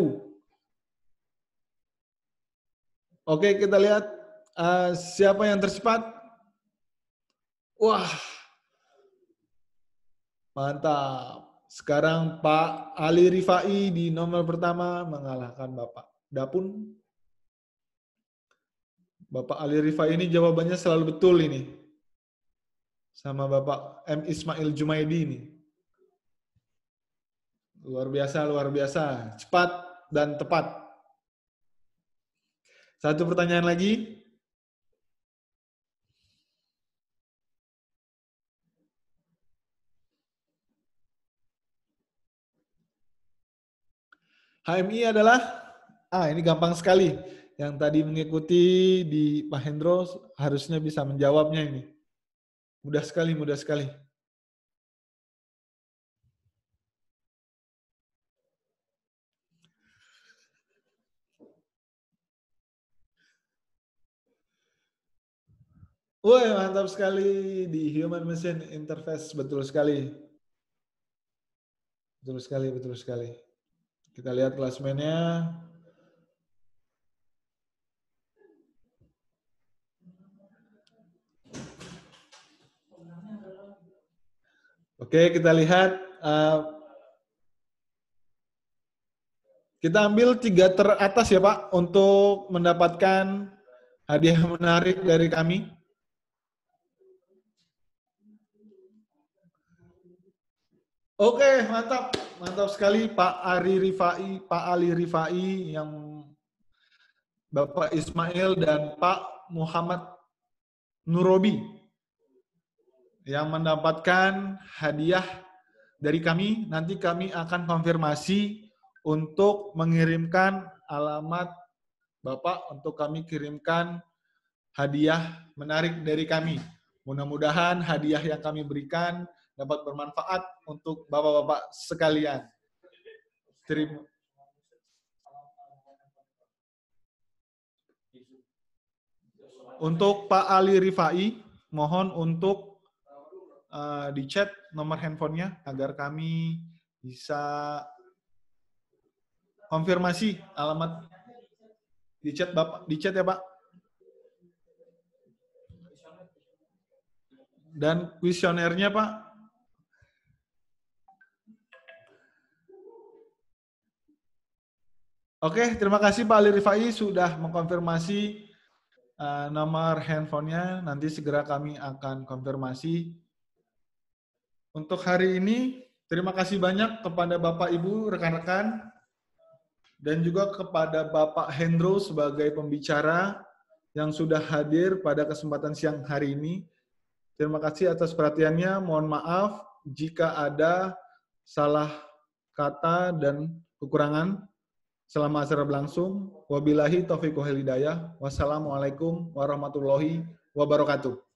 Oke, kita lihat uh, siapa yang tercepat. Wah, mantap. Sekarang Pak Ali Rifai di nomor pertama mengalahkan Bapak Dapun. Bapak Ali Rifa ini jawabannya selalu betul ini. Sama Bapak M. Ismail Jumaidi ini. Luar biasa, luar biasa. Cepat dan tepat. Satu pertanyaan lagi. HMI adalah ah ini gampang sekali yang tadi mengikuti di Pak Hendro harusnya bisa menjawabnya ini. Mudah sekali, mudah sekali. Woi, mantap sekali di Human Machine Interface, betul sekali. Betul sekali, betul sekali. Kita lihat klasmennya. Oke, kita lihat. Eh, kita ambil tiga teratas ya Pak untuk mendapatkan hadiah menarik dari kami. Oke, mantap. Mantap sekali Pak Ari Rifai, Pak Ali Rifai yang Bapak Ismail dan Pak Muhammad Nurobi yang mendapatkan hadiah dari kami, nanti kami akan konfirmasi untuk mengirimkan alamat Bapak untuk kami kirimkan hadiah menarik dari kami. Mudah-mudahan hadiah yang kami berikan dapat bermanfaat untuk Bapak-Bapak sekalian. Terima Untuk Pak Ali Rifai, mohon untuk uh, di chat nomor handphonenya agar kami bisa konfirmasi alamat di chat Bapak, di chat ya Pak. Dan kuesionernya Pak. Oke, terima kasih Pak Ali Rifai sudah mengkonfirmasi eh, nomor handphonenya. Nanti segera kami akan konfirmasi untuk hari ini, terima kasih banyak kepada Bapak Ibu, rekan-rekan, dan juga kepada Bapak Hendro sebagai pembicara yang sudah hadir pada kesempatan siang hari ini. Terima kasih atas perhatiannya. Mohon maaf jika ada salah kata dan kekurangan selama acara berlangsung. Wabillahi taufiq wa hidayah. Wassalamualaikum warahmatullahi wabarakatuh.